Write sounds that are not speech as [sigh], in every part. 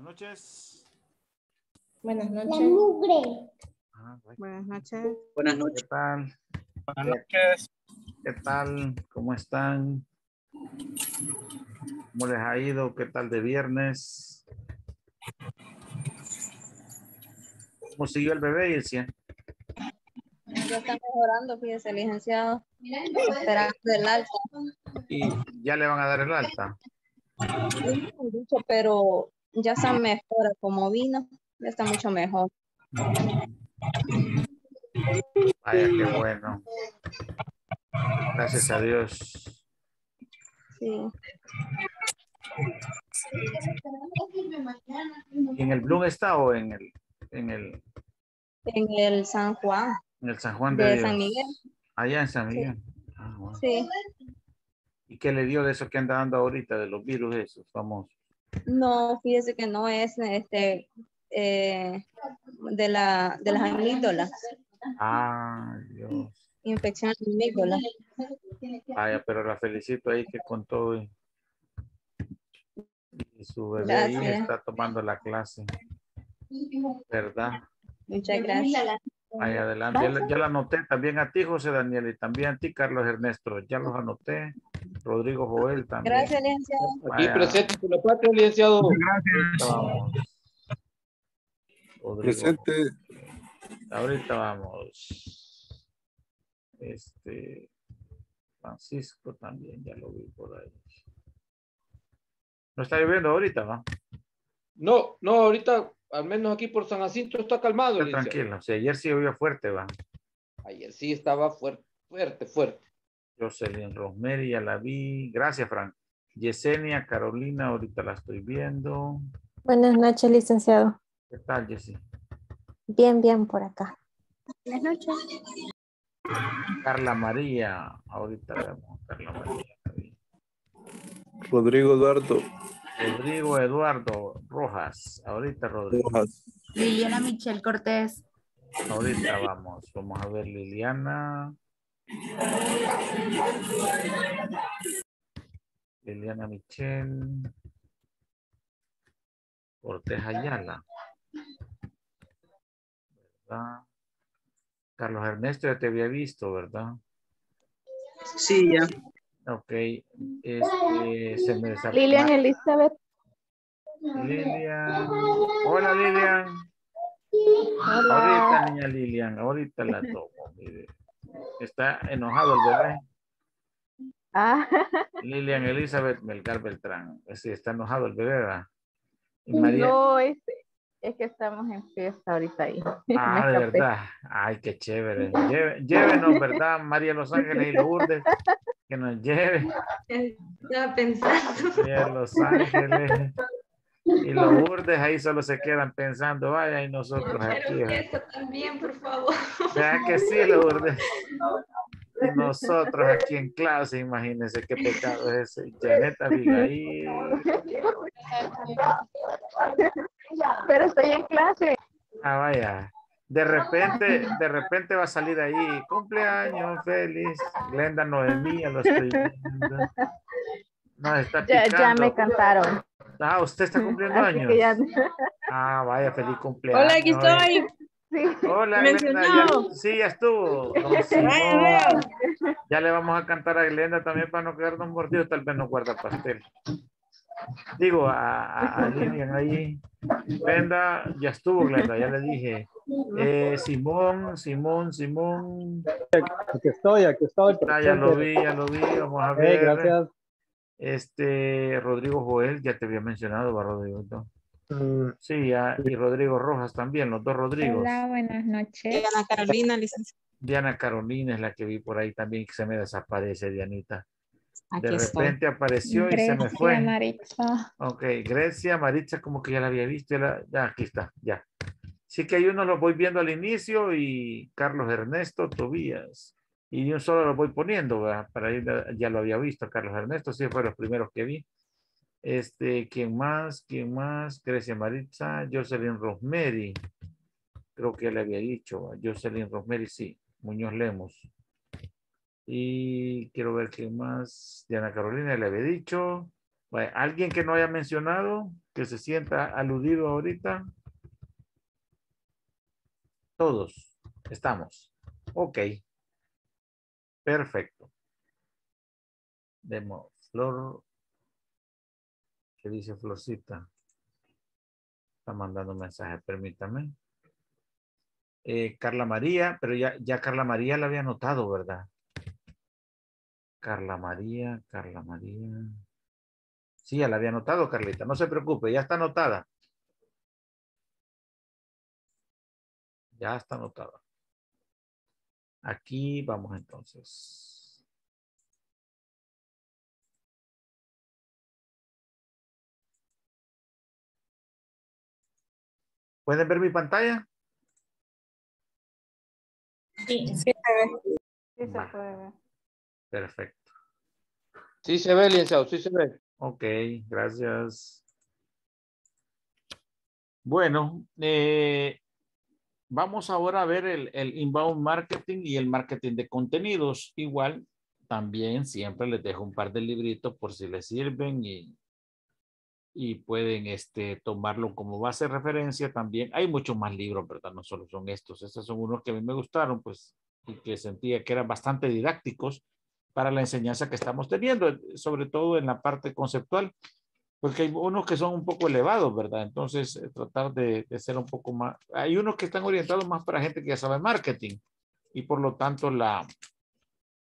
Buenas noches. Buenas noches. La ah, Buenas noches. Buenas noches. ¿Qué tal? ¿Cómo están? ¿Cómo les ha ido? ¿Qué tal de viernes? ¿Cómo siguió el bebé, Ircia? Ya está mejorando, fíjese, licenciado. Esperando el alta. ¿Y ya le van a dar el alta? Pero ya está mejor como vino, ya está mucho mejor. Vaya, qué bueno. Gracias a Dios. Sí. ¿En el Bloom está o en el, en el? el San Juan. En el San Juan de, San Miguel. Allá en San Miguel. Ah, sí. ¿Y qué le dio de eso que anda dando ahorita, de los virus esos famosos? No, fíjese que no es este, eh, de, la, de las amígdalas. Ah, Dios. Infección amígdala. Ah, pero la felicito ahí que contó. todo y, su bebé está tomando la clase. ¿Verdad? Muchas gracias. Ahí adelante. Ya, la anoté también a ti, José Daniel, y también a ti, Carlos Ernesto. Ya los anoté. Rodrigo Joel también. Gracias, licenciado. Aquí presente por la patria, licenciado. Gracias. Presente. Ahorita vamos. Este. Francisco también, ya lo vi por ahí. ¿No está lloviendo ahorita, va? No, no, ahorita al menos aquí por San Jacinto está calmado. Está tranquilo, si ayer sí llovió fuerte, va. Ayer sí estaba fuerte, fuerte, fuerte. bien, Rosemary, ya la vi. Gracias, Frank. Yesenia, Carolina, ahorita la estoy viendo. Buenas noches, licenciado. ¿Qué tal, Jessy? Bien, bien por acá. Buenas noches. Carla María, ahorita vemos Carla María. Rodrigo Eduardo. Rodrigo Eduardo, Ahorita, Rodrigo. Liliana Michelle Cortés. Ahorita vamos. Vamos a ver, Liliana. Liliana Michelle. Cortés Ayala. Carlos Ernesto ya te había visto, ¿verdad? Sí, ya. Ok. Este, Lilian Elizabeth Lilian. Hola, Lilian. Hola. Ahorita, niña Lilian, ahorita la tomo. Está enojado el bebé. Ah. Lilian Elizabeth Melgar Beltrán. Eh, sí, está enojado el bebé, ¿verdad? No, este, es, que estamos en fiesta ahorita ahí. Ah, de verdad. Ay, qué chévere. llévenos, ¿verdad? María Los Ángeles y Lourdes. Que nos lleve. Estaba pensando. María Los Ángeles. Y los burdes ahí solo se quedan pensando, vaya, y nosotros aquí. Eso también, por favor. ¿Verdad que sí, los burdes? Nosotros aquí en clase, imagínense qué pecado es ese. Janeta ahí Pero estoy en clase. Ah, vaya. De repente, de repente va a salir ahí, cumpleaños feliz, Glenda Noemí a los está picando. ya me cantaron. Ah, usted está cumpliendo años. Ah, vaya, feliz cumpleaños. Hola, aquí estoy. Sí. Hola, Glenda. sí, ya estuvo. Ya le vamos a cantar a Glenda también para no quedarnos mordidos, tal vez no guarda pastel. Digo, a, a, ahí. Glenda, ya estuvo, Glenda, ya le dije. Eh, Simón, Simón, Simón. Aquí estoy, aquí estoy. Ah, ya lo vi, ya lo vi, vamos a eh, ver. gracias. Este, Rodrigo Joel, ya te había mencionado, va Rodrigo. Mm. Sí, y Rodrigo Rojas también, los dos Rodrigos. Hola, buenas noches. Diana Carolina, licenciada. Diana Carolina es la que vi por ahí también que se me desaparece, Dianita. de repente apareció y se me fue. Maritza. Ok, Grecia, Maritza, como que ya la había visto. Ya, aquí está, ya. Sí que hay uno lo voy viendo al inicio y Carlos Ernesto Tobías y yo solo lo voy poniendo, para ir, ya lo había visto, Carlos Ernesto, sí fue los primeros que vi. Este, ¿quién más? ¿Quién más? Grecia Maritza, Jocelyn Rosemary, creo que le había dicho, a Jocelyn Rosmeri, sí, Muñoz Lemos. Y quiero ver quién más, Diana Carolina le había dicho. ¿Alguien que no haya mencionado, que se sienta aludido ahorita? Todos, estamos. Ok. Perfecto. Vemos Flor. ¿Qué dice Florcita? Está mandando mensaje, permítame. Eh, Carla María, pero ya, ya Carla María la había notado, ¿verdad? Carla María, Carla María. Sí, ya la había notado, Carlita. No se preocupe, ya está anotada. Ya está anotada. Aquí vamos entonces. ¿Pueden ver mi pantalla? Sí, sí se ve. Sí se puede ver. Perfecto. Sí se ve, licenciado, sí se ve. Ok, gracias. Bueno, eh, vamos ahora a ver el, inbound marketing y el marketing de contenidos. Igual, también siempre les dejo un par de libritos por si les sirven y, y pueden este, tomarlo como base de referencia también. Hay muchos más libros, pero No solo son estos. Estos son unos que a mí me gustaron, pues, y que sentía que eran bastante didácticos para la enseñanza que estamos teniendo, sobre todo en la parte conceptual porque pues, hay unos que son un poco elevados, ¿verdad? Entonces, eh, tratar de, ser un poco más... Hay unos que están orientados más para gente que ya sabe marketing y por lo tanto la,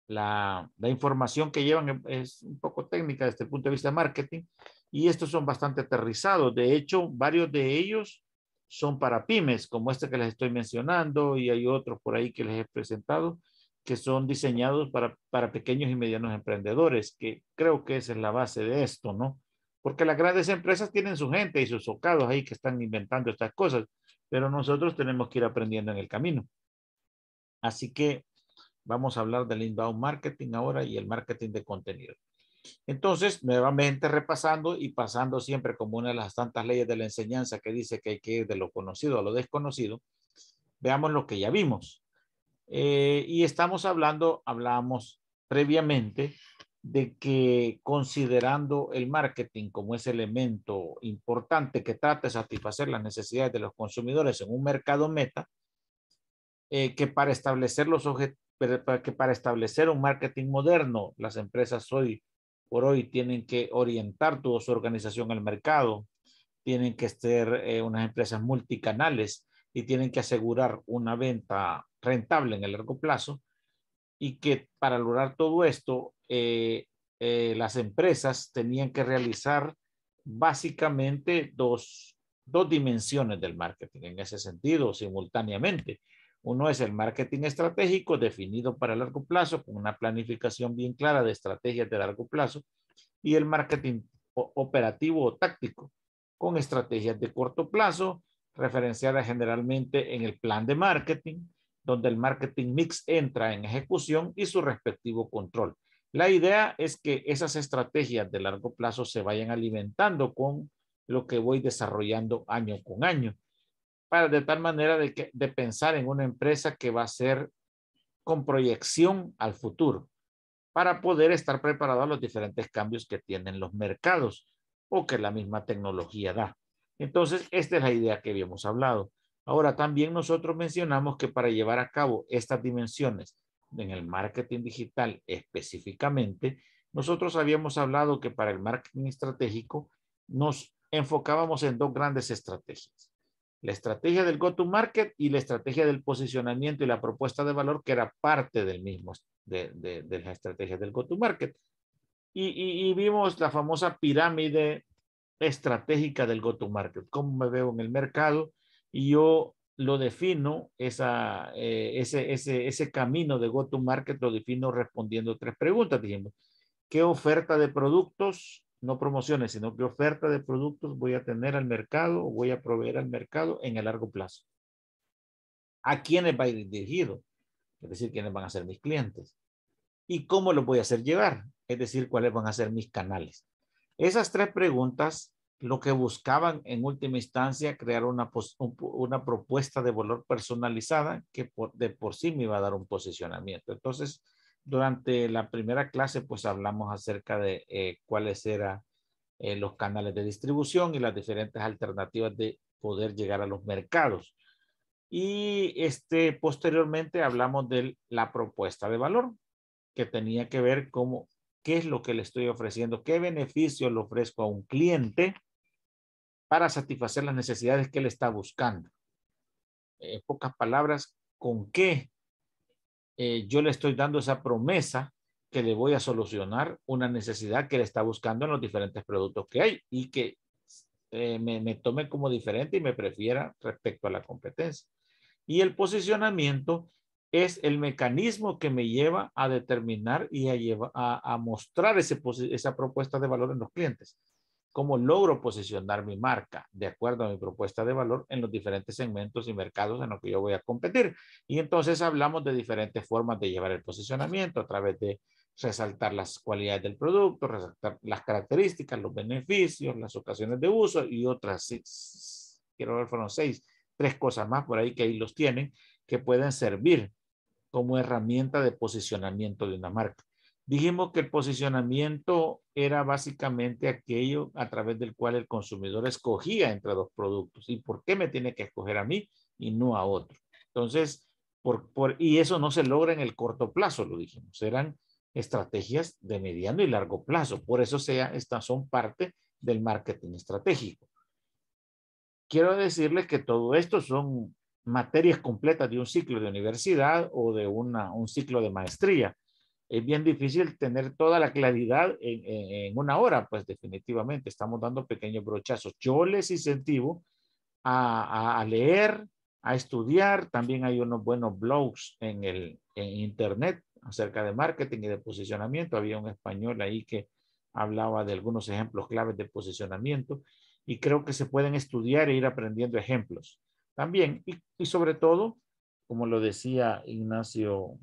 la, información que llevan e-, es un poco técnica desde el punto de vista de marketing y estos son bastante aterrizados. De hecho, varios de ellos son para pymes, como este que les estoy mencionando y hay otros por ahí que les he presentado que son diseñados para, para pequeños y medianos emprendedores, que creo que esa es la base de esto, ¿no? porque las grandes empresas tienen su gente y sus socados ahí que están inventando estas cosas, pero nosotros tenemos que ir aprendiendo en el camino. Así que vamos a hablar del inbound marketing ahora y el marketing de contenido. Entonces, nuevamente repasando y pasando siempre como una de las tantas leyes de la enseñanza que dice que hay que ir de lo conocido a lo desconocido, veamos lo que ya vimos. Eh, y estamos hablando, hablamos previamente de que considerando el marketing como ese elemento importante que trata de satisfacer las necesidades de los consumidores en un mercado meta, eh, que para establecer los que para establecer un marketing moderno, las empresas hoy por hoy tienen que orientar toda su organización al mercado, tienen que ser eh, unas empresas multicanales y tienen que asegurar una venta rentable en el largo plazo y que para lograr todo esto, eh, eh, las empresas tenían que realizar básicamente dos, dos dimensiones del marketing en ese sentido, simultáneamente. Uno es el marketing estratégico definido para largo plazo, con una planificación bien clara de estrategias de largo plazo, y el marketing operativo o táctico, con estrategias de corto plazo, referenciada generalmente en el plan de marketing, donde el marketing mix entra en ejecución y su respectivo control. La idea es que esas estrategias de largo plazo se vayan alimentando con lo que voy desarrollando año con año, para de tal manera de, de pensar en una empresa que va a ser con proyección al futuro, para poder estar preparado a los diferentes cambios que tienen los mercados o que la misma tecnología da. Entonces, esta es la idea que habíamos hablado. Ahora, también nosotros mencionamos que para llevar a cabo estas dimensiones en el marketing digital específicamente, nosotros habíamos hablado que para el marketing estratégico nos enfocábamos en dos grandes estrategias. La estrategia del go-to-market y la estrategia del posicionamiento y la propuesta de valor que era parte del mismo, de, la estrategia del go-to-market. Y, y vimos la famosa pirámide estratégica del go-to-market, cómo me veo en el mercado, y yo lo defino, esa, eh, ese, camino de go to market lo defino respondiendo tres preguntas, dijimos. ¿Qué oferta de productos, no promociones, sino qué oferta de productos voy a tener al mercado voy a proveer al mercado en el largo plazo? ¿A quiénes va a ir dirigido? Es decir, quiénes van a ser mis clientes. ¿Y cómo lo voy a hacer llevar? Es decir, cuáles van a ser mis canales. Esas tres preguntas lo que buscaban en última instancia crear una, una propuesta de valor personalizada que por, de por sí me iba a dar un posicionamiento. Entonces, durante la primera clase, pues hablamos acerca de eh, cuáles eran eh, los canales de distribución y las diferentes alternativas de poder llegar a los mercados. Y este, posteriormente hablamos de la propuesta de valor, que tenía que ver cómo, qué es lo que le estoy ofreciendo, qué beneficio le ofrezco a un cliente para satisfacer las necesidades que él está buscando. En pocas palabras, ¿con qué eh, yo le estoy dando esa promesa que le voy a solucionar una necesidad que él está buscando en los diferentes productos que hay y que eh, me, tome como diferente y me prefiera respecto a la competencia. Y el posicionamiento es el mecanismo que me lleva a determinar y a, a, a mostrar esa propuesta de valor en los clientes cómo logro posicionar mi marca de acuerdo a mi propuesta de valor en los diferentes segmentos y mercados en los que yo voy a competir. Y entonces hablamos de diferentes formas de llevar el posicionamiento a través de resaltar las cualidades del producto, resaltar las características, los beneficios, las ocasiones de uso y otras, quiero ver, fueron seis, tres cosas más por ahí que ahí los tienen que pueden servir como herramienta de posicionamiento de una marca. Dijimos que el posicionamiento era básicamente aquello a través del cual el consumidor escogía entre dos productos. ¿Y por qué me tiene que escoger a mí y no a otro? Entonces, por, por, y eso no se logra en el corto plazo, lo dijimos. Eran estrategias de mediano y largo plazo. Por eso sea, estas son parte del marketing estratégico. Quiero decirles que todo esto son materias completas de un ciclo de universidad o de una, un ciclo de maestría es bien difícil tener toda la claridad en, en, una hora, pues definitivamente estamos dando pequeños brochazos. Yo les incentivo a, a, leer, a estudiar. También hay unos buenos blogs en, el, en Internet acerca de marketing y de posicionamiento. Había un español ahí que hablaba de algunos ejemplos claves de posicionamiento y creo que se pueden estudiar e ir aprendiendo ejemplos también. Y, y sobre todo, como lo decía Ignacio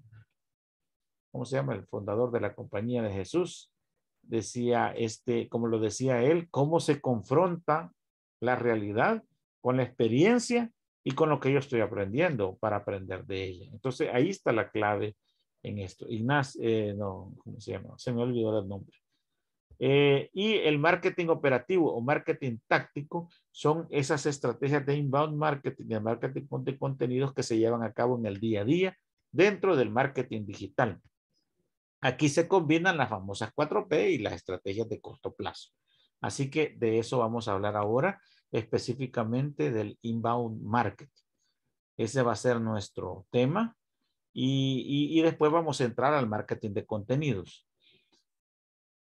¿cómo se llama? El fundador de la compañía de Jesús, decía, este, como lo decía él, cómo se confronta la realidad con la experiencia y con lo que yo estoy aprendiendo para aprender de ella. Entonces, ahí está la clave en esto. Ignacio, eh, no, ¿cómo se llama? Se me olvidó el nombre. Eh, y el marketing operativo o marketing táctico son esas estrategias de inbound marketing, de marketing de contenidos que se llevan a cabo en el día a día dentro del marketing digital. Aquí se combinan las famosas 4P y las estrategias de corto plazo. Así que de eso vamos a hablar ahora, específicamente del inbound marketing. Ese va a ser nuestro tema y, y, después vamos a entrar al marketing de contenidos.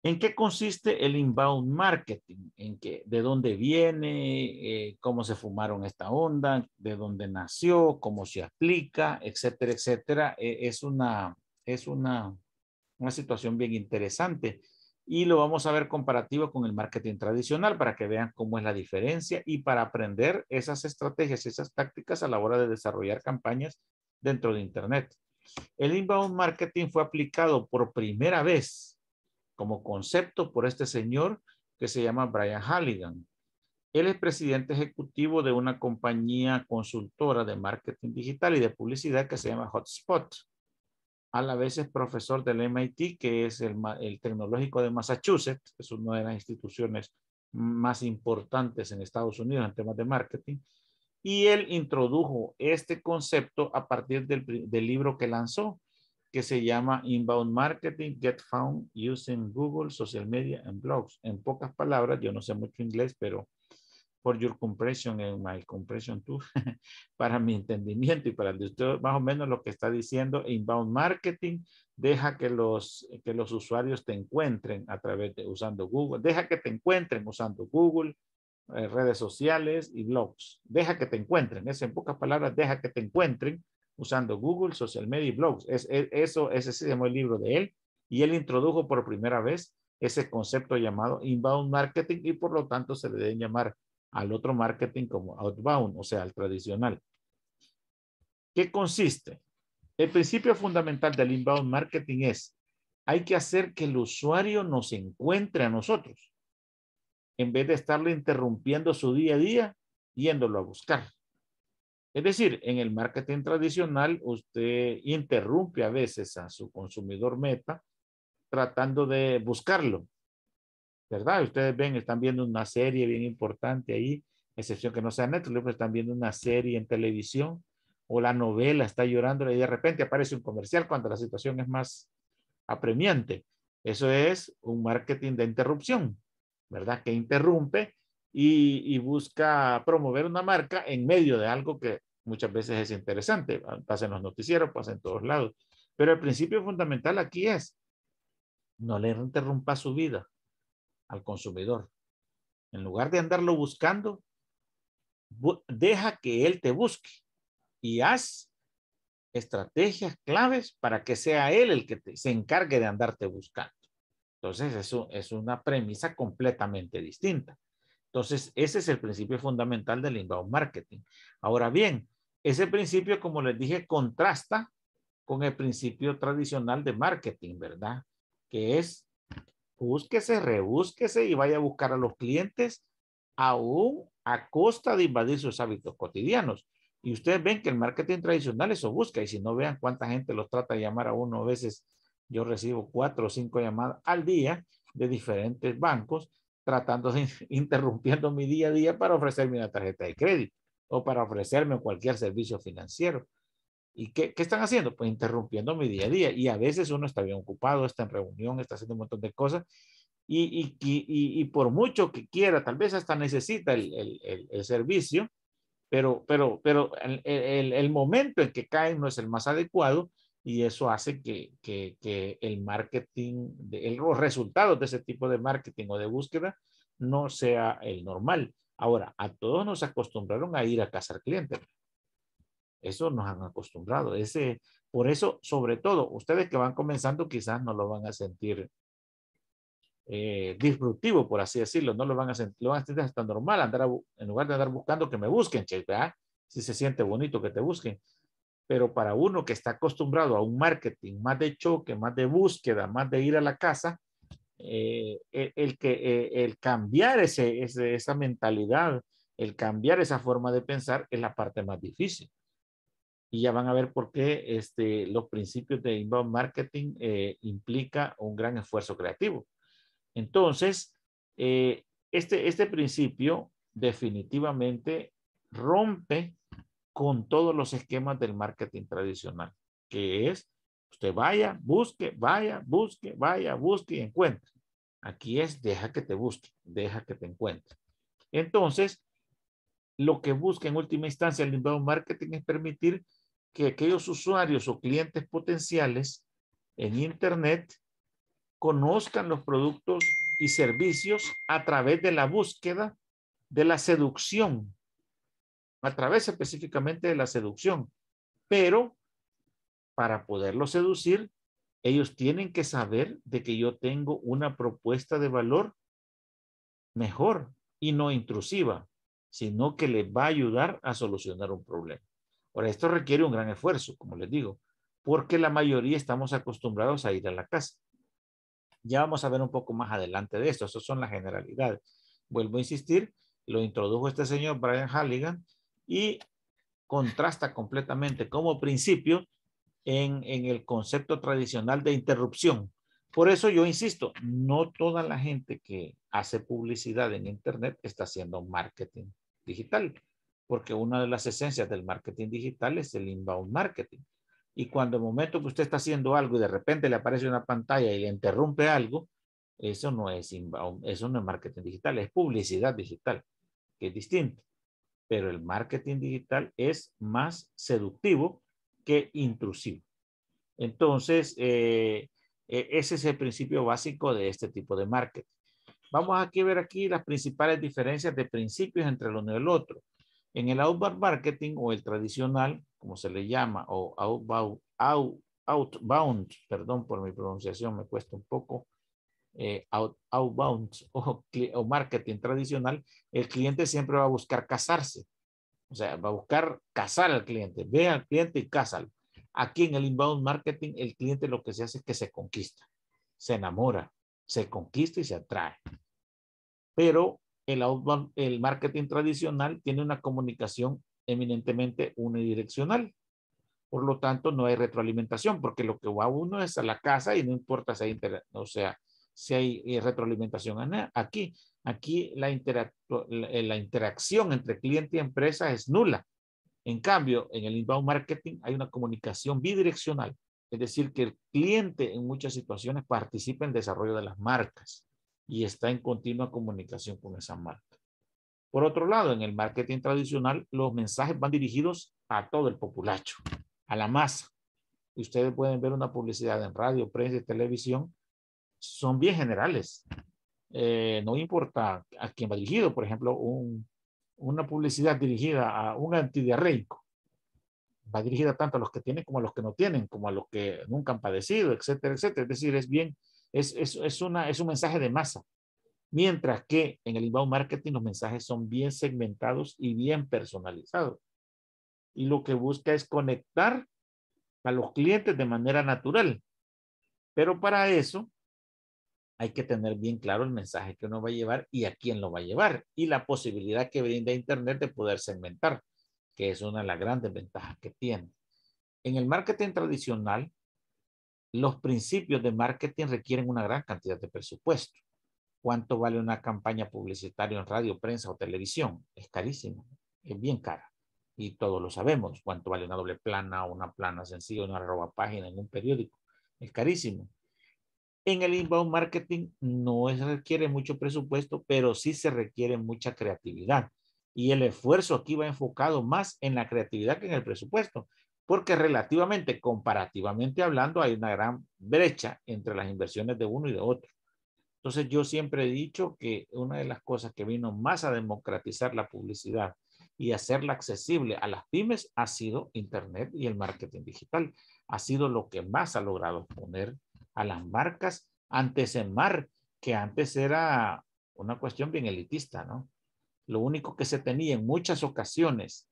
¿En qué consiste el inbound marketing? ¿En ¿De dónde viene? Eh, ¿Cómo se fumaron esta onda? ¿De dónde nació? ¿Cómo se aplica? Etcétera, etcétera. Eh, es, una, es una una situación bien interesante. Y lo vamos a ver comparativo con el marketing tradicional para que vean cómo es la diferencia y para aprender esas estrategias, y esas tácticas a la hora de desarrollar campañas dentro de Internet. El inbound marketing fue aplicado por primera vez como concepto por este señor que se llama Brian Halligan. Él es presidente ejecutivo de una compañía consultora de marketing digital y de publicidad que se llama Hotspot a la vez es profesor del MIT, que es el, tecnológico de Massachusetts, es una de las instituciones más importantes en Estados Unidos en temas de marketing, y él introdujo este concepto a partir del, del libro que lanzó, que se llama Inbound Marketing, Get Found Using Google, Social Media and Blogs. En pocas palabras, yo no sé mucho inglés, pero por your compression and eh, my compression too, [laughs] para mi entendimiento y para el de ustedes, más o menos lo que está diciendo inbound marketing, deja que los, que los usuarios te encuentren a través de usando Google, deja que te encuentren usando Google, eh, redes sociales y blogs, deja que te encuentren, es en pocas palabras, deja que te encuentren usando Google, social media y blogs. Es, es eso, ese se llamó el libro de él y él introdujo por primera vez ese concepto llamado inbound marketing y por lo tanto se le deben llamar al otro marketing como outbound, o sea, al tradicional. ¿Qué consiste? El principio fundamental del inbound marketing es, hay que hacer que el usuario nos encuentre a nosotros, en vez de estarle interrumpiendo su día a día yéndolo a buscar. Es decir, en el marketing tradicional, usted interrumpe a veces a su consumidor meta tratando de buscarlo ¿verdad? Ustedes ven, están viendo una serie bien importante ahí, excepción que no sea Netflix, pero están viendo una serie en televisión o la novela está llorando y de repente aparece un comercial cuando la situación es más apremiante. Eso es un marketing de interrupción, ¿verdad? Que interrumpe y, y busca promover una marca en medio de algo que muchas veces es interesante. Pasa en los noticieros, pasa en todos lados. Pero el principio fundamental aquí es, no le interrumpa su vida al consumidor. En lugar de andarlo buscando, deja que él te busque y haz estrategias claves para que sea él el que se encargue de andarte buscando. Entonces, eso es una premisa completamente distinta. Entonces, ese es el principio fundamental del inbound marketing. Ahora bien, ese principio, como les dije, contrasta con el principio tradicional de marketing, ¿verdad? Que es búsquese, rebúsquese y vaya a buscar a los clientes aún a costa de invadir sus hábitos cotidianos. Y ustedes ven que el marketing tradicional eso busca y si no vean cuánta gente los trata de llamar a uno, a veces yo recibo cuatro o cinco llamadas al día de diferentes bancos tratando de [laughs] interrumpiendo mi día a día para ofrecerme una tarjeta de crédito o para ofrecerme cualquier servicio financiero. ¿Y qué, qué, están haciendo? Pues interrumpiendo mi día a día. Y a veces uno está bien ocupado, está en reunión, está haciendo un montón de cosas. Y, y, y, por mucho que quiera, tal vez hasta necesita el, el, el, servicio, pero, pero, pero el, momento en que caen no es el más adecuado y eso hace que, que, que el marketing, los resultados de ese tipo de marketing o de búsqueda no sea el normal. Ahora, a todos nos acostumbraron a ir a cazar clientes. Eso nos han acostumbrado. Ese, por eso, sobre todo, ustedes que van comenzando quizás no lo van a sentir eh, disruptivo, por así decirlo. No lo van a sentir, lo van a hasta normal, andar en lugar de andar buscando que me busquen, Si se siente bonito que te busquen. Pero para uno que está acostumbrado a un marketing más de choque, más de búsqueda, más de ir a la casa, eh, e-, el, que, e-, el cambiar ese, esa mentalidad, el cambiar esa forma de pensar es la parte más difícil y ya van a ver por qué este, los principios de inbound marketing eh, implica un gran esfuerzo creativo. Entonces, eh, este, este principio definitivamente rompe con todos los esquemas del marketing tradicional, que es usted vaya, busque, vaya, busque, vaya, busque y encuentre. Aquí es deja que te busque, deja que te encuentre. Entonces, lo que busca en última instancia el inbound marketing es permitir que aquellos usuarios o clientes potenciales en Internet conozcan los productos y servicios a través de la búsqueda de la seducción, a través específicamente de la seducción. Pero para poderlo seducir, ellos tienen que saber de que yo tengo una propuesta de valor mejor y no intrusiva, sino que les va a ayudar a solucionar un problema. Ahora, esto requiere un gran esfuerzo, como les digo, porque la mayoría estamos acostumbrados a ir a la casa. Ya vamos a ver un poco más adelante de esto. Esas son las generalidades. Vuelvo a insistir, lo introdujo este señor Brian Halligan y contrasta completamente como principio en, en el concepto tradicional de interrupción. Por eso yo insisto, no toda la gente que hace publicidad en Internet está haciendo marketing digital porque una de las esencias del marketing digital es el inbound marketing. Y cuando el momento que usted está haciendo algo y de repente le aparece una pantalla y le interrumpe algo, eso no es inbound, eso no es marketing digital, es publicidad digital, que es distinto. Pero el marketing digital es más seductivo que intrusivo. Entonces, eh, e, ese es el principio básico de este tipo de marketing. Vamos aquí a ver aquí las principales diferencias de principios entre el uno y el otro. En el outbound marketing o el tradicional, como se le llama, o outbound, perdón por mi pronunciación, me cuesta un poco, eh, outbound [laughs] o, marketing tradicional, el cliente siempre va a buscar casarse. O sea, va a buscar casar al cliente, ve al cliente y cásalo. Aquí en el inbound marketing, el cliente lo que se hace es que se conquista, se enamora, se conquista y se atrae. Pero el marketing tradicional tiene una comunicación eminentemente unidireccional. Por lo tanto, no hay retroalimentación, porque lo que va uno es a la casa y no importa si hay, o sea, si hay eh, retroalimentación aquí. Aquí la, eh, la interacción entre cliente y empresa es nula. En cambio, en el inbound marketing hay una comunicación bidireccional, es decir, que el cliente en muchas situaciones participa en el desarrollo de las marcas y está en continua comunicación con esa marca. Por otro lado, en el marketing tradicional, los mensajes van dirigidos a todo el populacho, a la masa. Ustedes pueden ver una publicidad en radio, prensa y televisión. Son bien generales. Eh, no importa a quién va dirigido. Por ejemplo, una publicidad dirigida a un antidiarreico va dirigida tanto a los que tienen como a los que no tienen, como a los que nunca han padecido, etcétera, etcétera. Es decir, es bien es, una, es un mensaje de masa. Mientras que en el inbound marketing los mensajes son bien segmentados y bien personalizados. Y lo que busca es conectar a los clientes de manera natural. Pero para eso hay que tener bien claro el mensaje que uno va a llevar y a quién lo va a llevar y la posibilidad que brinda Internet de poder segmentar, que es una de las grandes ventajas que tiene. En el marketing tradicional, los principios de marketing requieren una gran cantidad de presupuesto. ¿Cuánto vale una campaña publicitaria en radio, prensa o televisión? Es carísimo, es bien cara. Y todos lo sabemos, cuánto vale una doble plana, o una plana sencilla, una arroba página en un periódico. Es carísimo. En el inbound marketing no se requiere mucho presupuesto, pero sí se requiere mucha creatividad. Y el esfuerzo aquí va enfocado más en la creatividad que en el presupuesto porque relativamente, comparativamente hablando, hay una gran brecha entre las inversiones de uno y de otro. Entonces yo siempre he dicho que una de las cosas que vino más a democratizar la publicidad y hacerla accesible a las pymes ha sido Internet y el marketing digital. Ha sido lo que más ha logrado poner a las marcas ante ese mar que antes era una cuestión bien elitista, ¿no? Lo único que se tenía en muchas ocasiones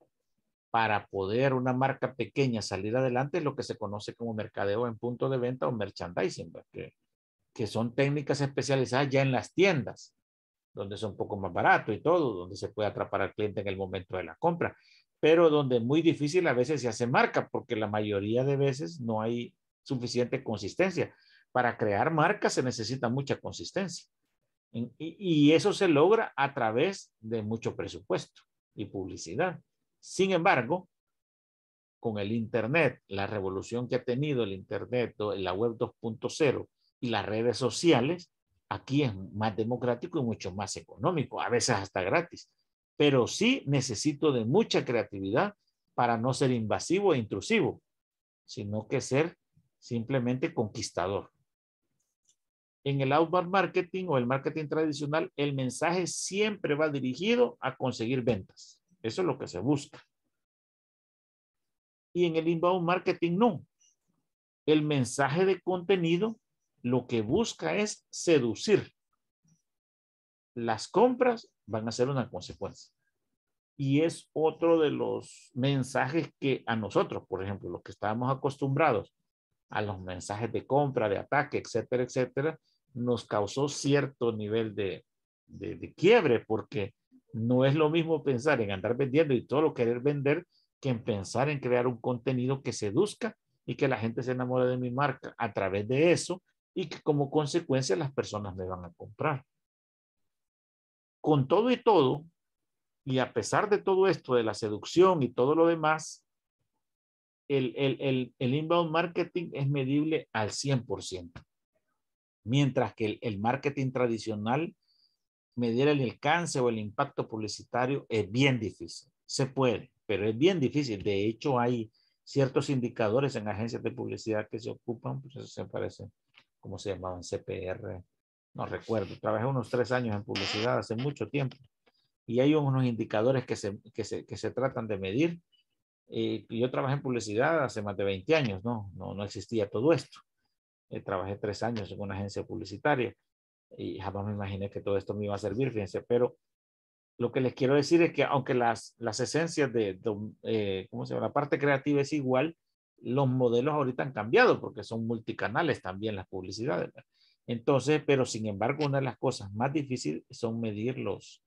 para poder una marca pequeña salir adelante es lo que se conoce como mercadeo en punto de venta o merchandising, que, que son técnicas especializadas ya en las tiendas, donde es un poco más barato y todo, donde se puede atrapar al cliente en el momento de la compra, pero donde muy difícil a veces se hace marca, porque la mayoría de veces no hay suficiente consistencia. Para crear marca se necesita mucha consistencia. Y, y eso se logra a través de mucho presupuesto y publicidad. Sin embargo, con el Internet, la revolución que ha tenido el Internet, la web 2.0 y las redes sociales, aquí es más democrático y mucho más económico, a veces hasta gratis. Pero sí necesito de mucha creatividad para no ser invasivo e intrusivo, sino que ser simplemente conquistador. En el outbound marketing o el marketing tradicional, el mensaje siempre va dirigido a conseguir ventas. Eso es lo que se busca. Y en el inbound marketing no. El mensaje de contenido lo que busca es seducir. Las compras van a ser una consecuencia. Y es otro de los mensajes que a nosotros, por ejemplo, los que estábamos acostumbrados a los mensajes de compra, de ataque, etcétera, etcétera, nos causó cierto nivel de, de, quiebre porque no es lo mismo pensar en andar vendiendo y todo lo querer vender que en pensar en crear un contenido que seduzca y que la gente se enamore de mi marca a través de eso y que como consecuencia las personas me van a comprar. Con todo y todo, y a pesar de todo esto, de la seducción y todo lo demás, el, inbound marketing es medible al 100%, mientras que el, marketing tradicional medir el alcance o el impacto publicitario es bien difícil. Se puede, pero es bien difícil. De hecho, hay ciertos indicadores en agencias de publicidad que se ocupan, pues se parece, ¿cómo se llamaban? CPR, no recuerdo. Trabajé unos tres años en publicidad hace mucho tiempo. Y hay unos indicadores que se, que se, tratan de medir. Eh, yo trabajé en publicidad hace más de 20 años, ¿no? No, existía todo esto. Eh, trabajé tres años en una agencia publicitaria y jamás me imaginé que todo esto me iba a servir, fíjense, pero lo que les quiero decir es que aunque las, las esencias de, eh, ¿cómo se llama? La parte creativa es igual, los modelos ahorita han cambiado porque son multicanales también las publicidades. Entonces, pero sin embargo, una de las cosas más difíciles son medir los,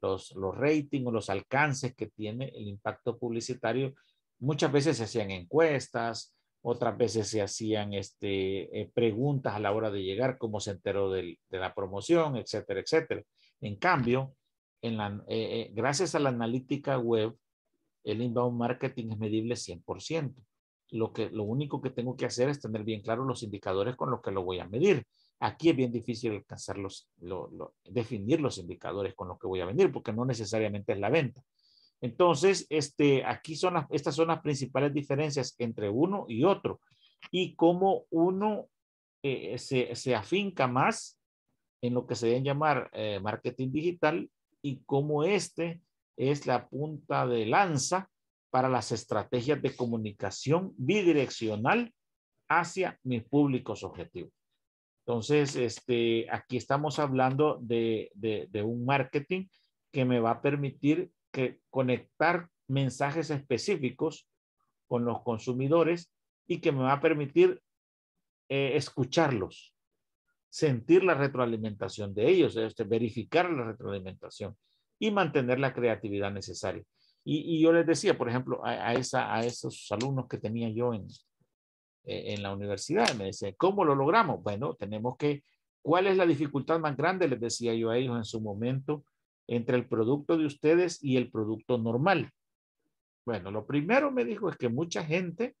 los, los ratings o los alcances que tiene el impacto publicitario. Muchas veces se hacían encuestas, otras veces se hacían este, eh, preguntas a la hora de llegar, cómo se enteró de la promoción, etcétera, etcétera. En cambio, en la, eh, eh, gracias a la analítica web, el inbound marketing es medible 100%. Lo, que, lo único que tengo que hacer es tener bien claros los indicadores con los que lo voy a medir. Aquí es bien difícil alcanzar definir los indicadores con los que voy a venir, porque no necesariamente es la venta. Entonces, este, aquí son estas son las principales diferencias entre uno y otro y cómo uno eh, se, se, afinca más en lo que se deben llamar eh, marketing digital y cómo este es la punta de lanza para las estrategias de comunicación bidireccional hacia mis públicos objetivos. Entonces, este, aquí estamos hablando de, de un marketing que me va a permitir que conectar mensajes específicos con los consumidores y que me va a permitir eh, escucharlos, sentir la retroalimentación de ellos, este, verificar la retroalimentación y mantener la creatividad necesaria. Y, yo les decía, por ejemplo, a, a esos alumnos que tenía yo en, eh, en la universidad, me decía, ¿cómo lo logramos? Bueno, tenemos que, ¿cuál es la dificultad más grande? Les decía yo a ellos en su momento, entre el producto de ustedes y el producto normal? Bueno, lo primero me dijo es que mucha gente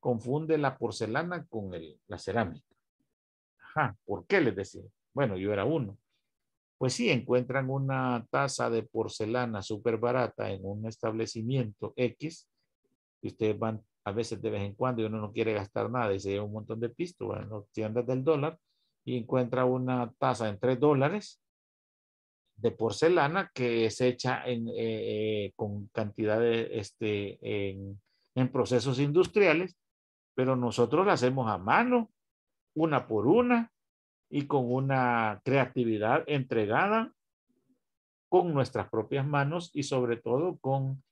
confunde la porcelana con la cerámica. Ajá, ¿por qué les decía? Bueno, yo era uno. Pues sí, encuentran una taza de porcelana súper barata en un establecimiento X y ustedes van a veces de vez en cuando y uno no quiere gastar nada y se lleva un montón de pisto en tiendas del dólar y encuentra una taza en tres dólares de porcelana que es hecha eh, eh, con cantidades este, en, procesos industriales, pero nosotros la hacemos a mano, una por una, y con una creatividad entregada con nuestras propias manos y sobre todo con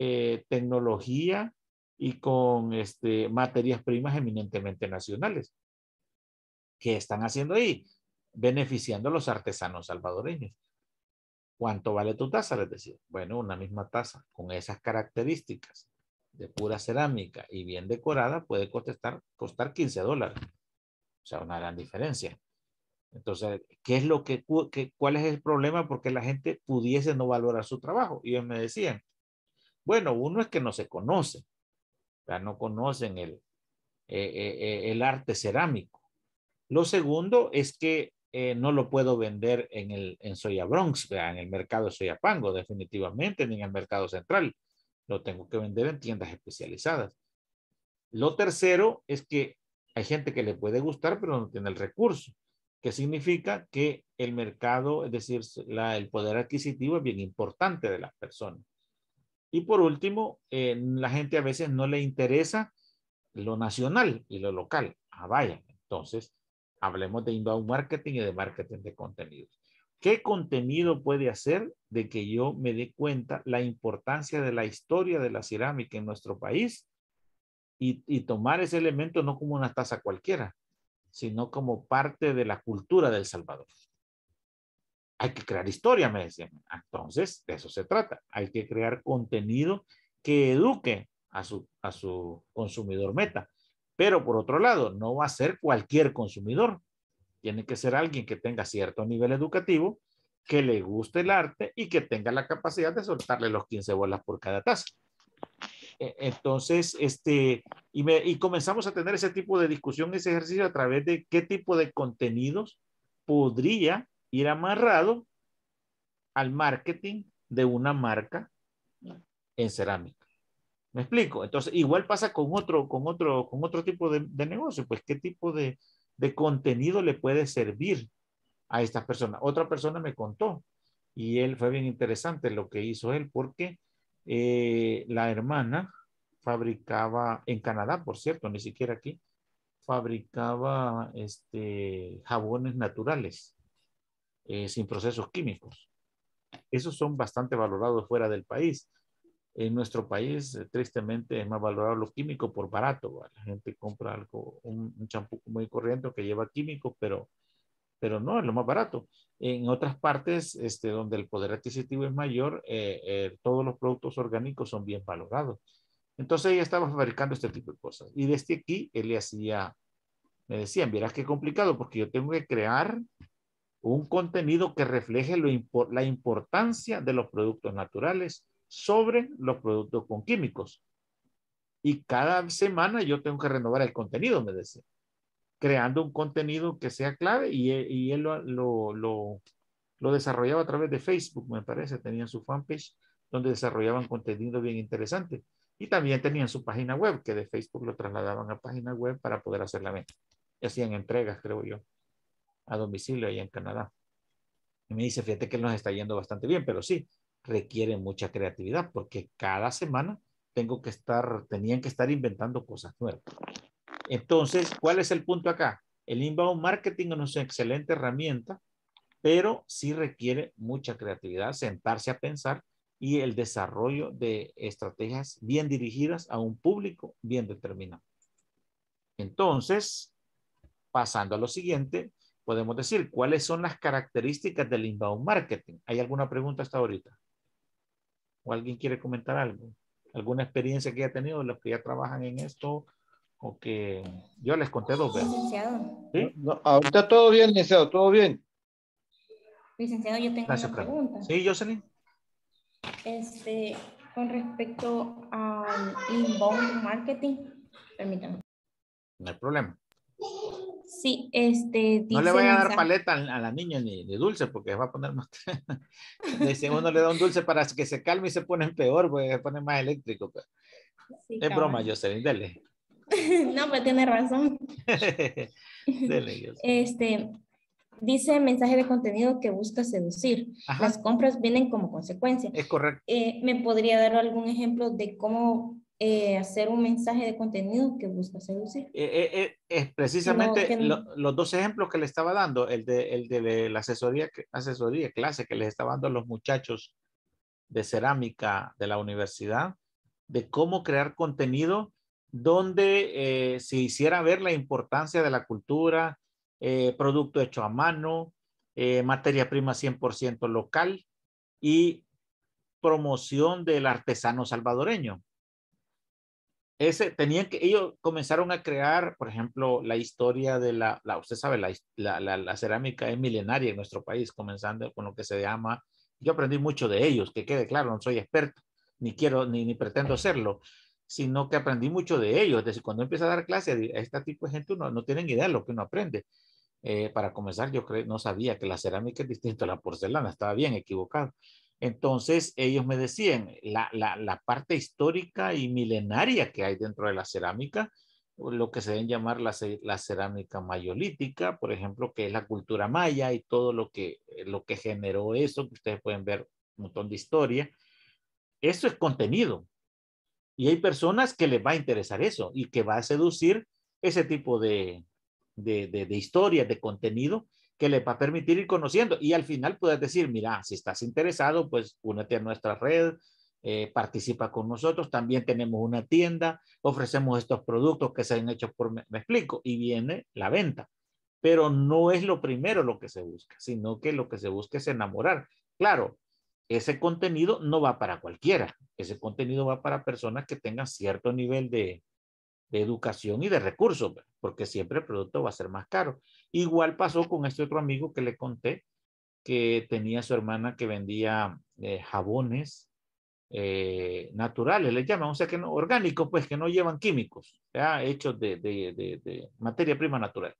eh, tecnología y con este, materias primas eminentemente nacionales. ¿Qué están haciendo ahí? Beneficiando a los artesanos salvadoreños ¿Cuánto vale tu taza? Les decía. Bueno, una misma taza con esas características de pura cerámica y bien decorada puede costar, costar 15 dólares. O sea, una gran diferencia. Entonces, ¿qué es lo que, cuál es el problema? Porque la gente pudiese no valorar su trabajo. Y ellos me decían, bueno, uno es que no se conoce. O sea, no conocen el, eh, eh, eh, el arte cerámico. Lo segundo es que eh, no lo puedo vender en, el, en Soya Bronx, en el mercado Soya Pango, definitivamente, ni en el mercado central. Lo tengo que vender en tiendas especializadas. Lo tercero es que hay gente que le puede gustar, pero no tiene el recurso, que significa que el mercado, es decir, el poder adquisitivo es bien importante de las personas. Y por último, eh, la gente a veces no le interesa lo nacional y lo local. Ah, vaya. Entonces, Hablemos de inbound marketing y de marketing de contenidos. ¿Qué contenido puede hacer de que yo me dé cuenta la importancia de la historia de la cerámica en nuestro país y, tomar ese elemento no como una taza cualquiera, sino como parte de la cultura del Salvador? Hay que crear historia, me decían. Entonces, de eso se trata. Hay que crear contenido que eduque a su, a su consumidor meta. Pero por otro lado, no va a ser cualquier consumidor. Tiene que ser alguien que tenga cierto nivel educativo, que le guste el arte y que tenga la capacidad de soltarle los 15 bolas por cada taza. E, entonces, este, y, y comenzamos a tener ese tipo de discusión, ese ejercicio a través de qué tipo de contenidos podría ir amarrado al marketing de una marca en cerámica. ¿Me explico? Entonces, igual pasa con otro, con otro, con otro tipo de, negocio. Pues, ¿qué tipo de, contenido le puede servir a estas personas? Otra persona me contó y él fue bien interesante lo que hizo él porque eh, la hermana fabricaba en Canadá, por cierto, ni siquiera aquí, fabricaba este, jabones naturales eh, sin procesos químicos. Esos son bastante valorados fuera del país en nuestro país, eh, tristemente, es más valorado lo químico por barato. La gente compra algo, un champú muy corriente que lleva químico, pero, pero no, es lo más barato. En otras partes, este, donde el poder adquisitivo es mayor, eh, eh, todos los productos orgánicos son bien valorados. Entonces ella estaba fabricando este tipo de cosas. Y desde aquí él le hacía, me decían, verás qué complicado, porque yo tengo que crear un contenido que refleje la importancia de los productos naturales sobre los productos con químicos. Y cada semana yo tengo que renovar el contenido, me decía, creando un contenido que sea clave y, e, él lo, lo, desarrollaba a través de Facebook, me parece, tenían su fanpage donde desarrollaban contenido bien interesante. Y también tenían su página web, que de Facebook lo trasladaban a página web para poder hacer la venta. hacían entregas, creo yo, a domicilio ahí en Canadá. Y me dice, fíjate que nos está yendo bastante bien, pero sí, requiere mucha creatividad porque cada semana tengo que estar, tenían que estar inventando cosas nuevas. Entonces, ¿cuál es el punto acá? El inbound marketing es una excelente herramienta, pero sí requiere mucha creatividad, sentarse a pensar y el desarrollo de estrategias bien dirigidas a un público bien determinado. Entonces, pasando a lo siguiente, podemos decir cuáles son las características del inbound marketing. ¿Hay alguna pregunta hasta ahorita? ¿O alguien quiere comentar algo? ¿Alguna experiencia que haya tenido los que ya trabajan en esto? ¿O que yo les conté dos veces? Licenciado. ahorita todo bien, licenciado, todo bien. Licenciado, yo tengo una pregunta. Sí, Jocelyn. Este, con respecto al inbound marketing, permítame. No hay problema. Sí, este. no le voy a dar paleta a la niña ni, dulce porque va a poner más. [laughs] dice, uno le da un dulce para que se calme y se pone peor, pues se pone más eléctrico. es broma, Jocelyn, dale. [laughs] no, pero tiene razón. [laughs] este. Dice mensaje de contenido que busca seducir. Las compras vienen como consecuencia. Es correcto. Eh, ¿Me podría dar algún ejemplo de cómo eh, hacer un mensaje de contenido que busca seducir. Eh, eh, eh es precisamente los dos ejemplos que le estaba dando, el de, el de la asesoría, clase que les estaba dando a los muchachos de cerámica de la universidad, de cómo crear contenido donde se hiciera ver la importancia de la cultura, producto hecho a mano, materia prima 100% local y promoción del artesano salvadoreño ese tenían que ellos comenzaron a crear, por ejemplo, la historia de la, la usted sabe, la, la, la, cerámica es milenaria en nuestro país, comenzando con lo que se llama, yo aprendí mucho de ellos, que quede claro, no soy experto, ni quiero, ni, ni pretendo serlo, sino que aprendí mucho de ellos. Es decir, cuando empieza a dar clases a este tipo de gente, uno no tienen idea de lo que uno aprende. Eh, para comenzar, yo no sabía que la cerámica es distinta a la porcelana, estaba bien equivocado. Entonces ellos me decían, la, la, parte histórica y milenaria que hay dentro de la cerámica, lo que se deben llamar la, cerámica mayolítica, por ejemplo, que es la cultura maya y todo lo que, eh, lo que generó eso, que ustedes pueden ver un montón de historia, eso es contenido. Y hay personas que les va a interesar eso y que va a seducir ese tipo de, de, de, de historias, de contenido que le va a permitir ir conociendo y al final puedes decir, mira, si estás interesado, pues únete a nuestra red, eh, participa con nosotros, también tenemos una tienda, ofrecemos estos productos que se han hecho por, me, me explico, y viene la venta. Pero no es lo primero lo que se busca, sino que lo que se busca es enamorar. Claro, ese contenido no va para cualquiera, ese contenido va para personas que tengan cierto nivel de, de educación y de recursos, pues, porque siempre el producto va a ser más caro. Igual pasó con este otro amigo que le conté, que tenía su hermana que vendía eh, jabones eh, naturales, le llaman, o sea, que no, orgánicos, pues, que no llevan químicos, ¿ya? hechos de, de, de, de, materia prima natural.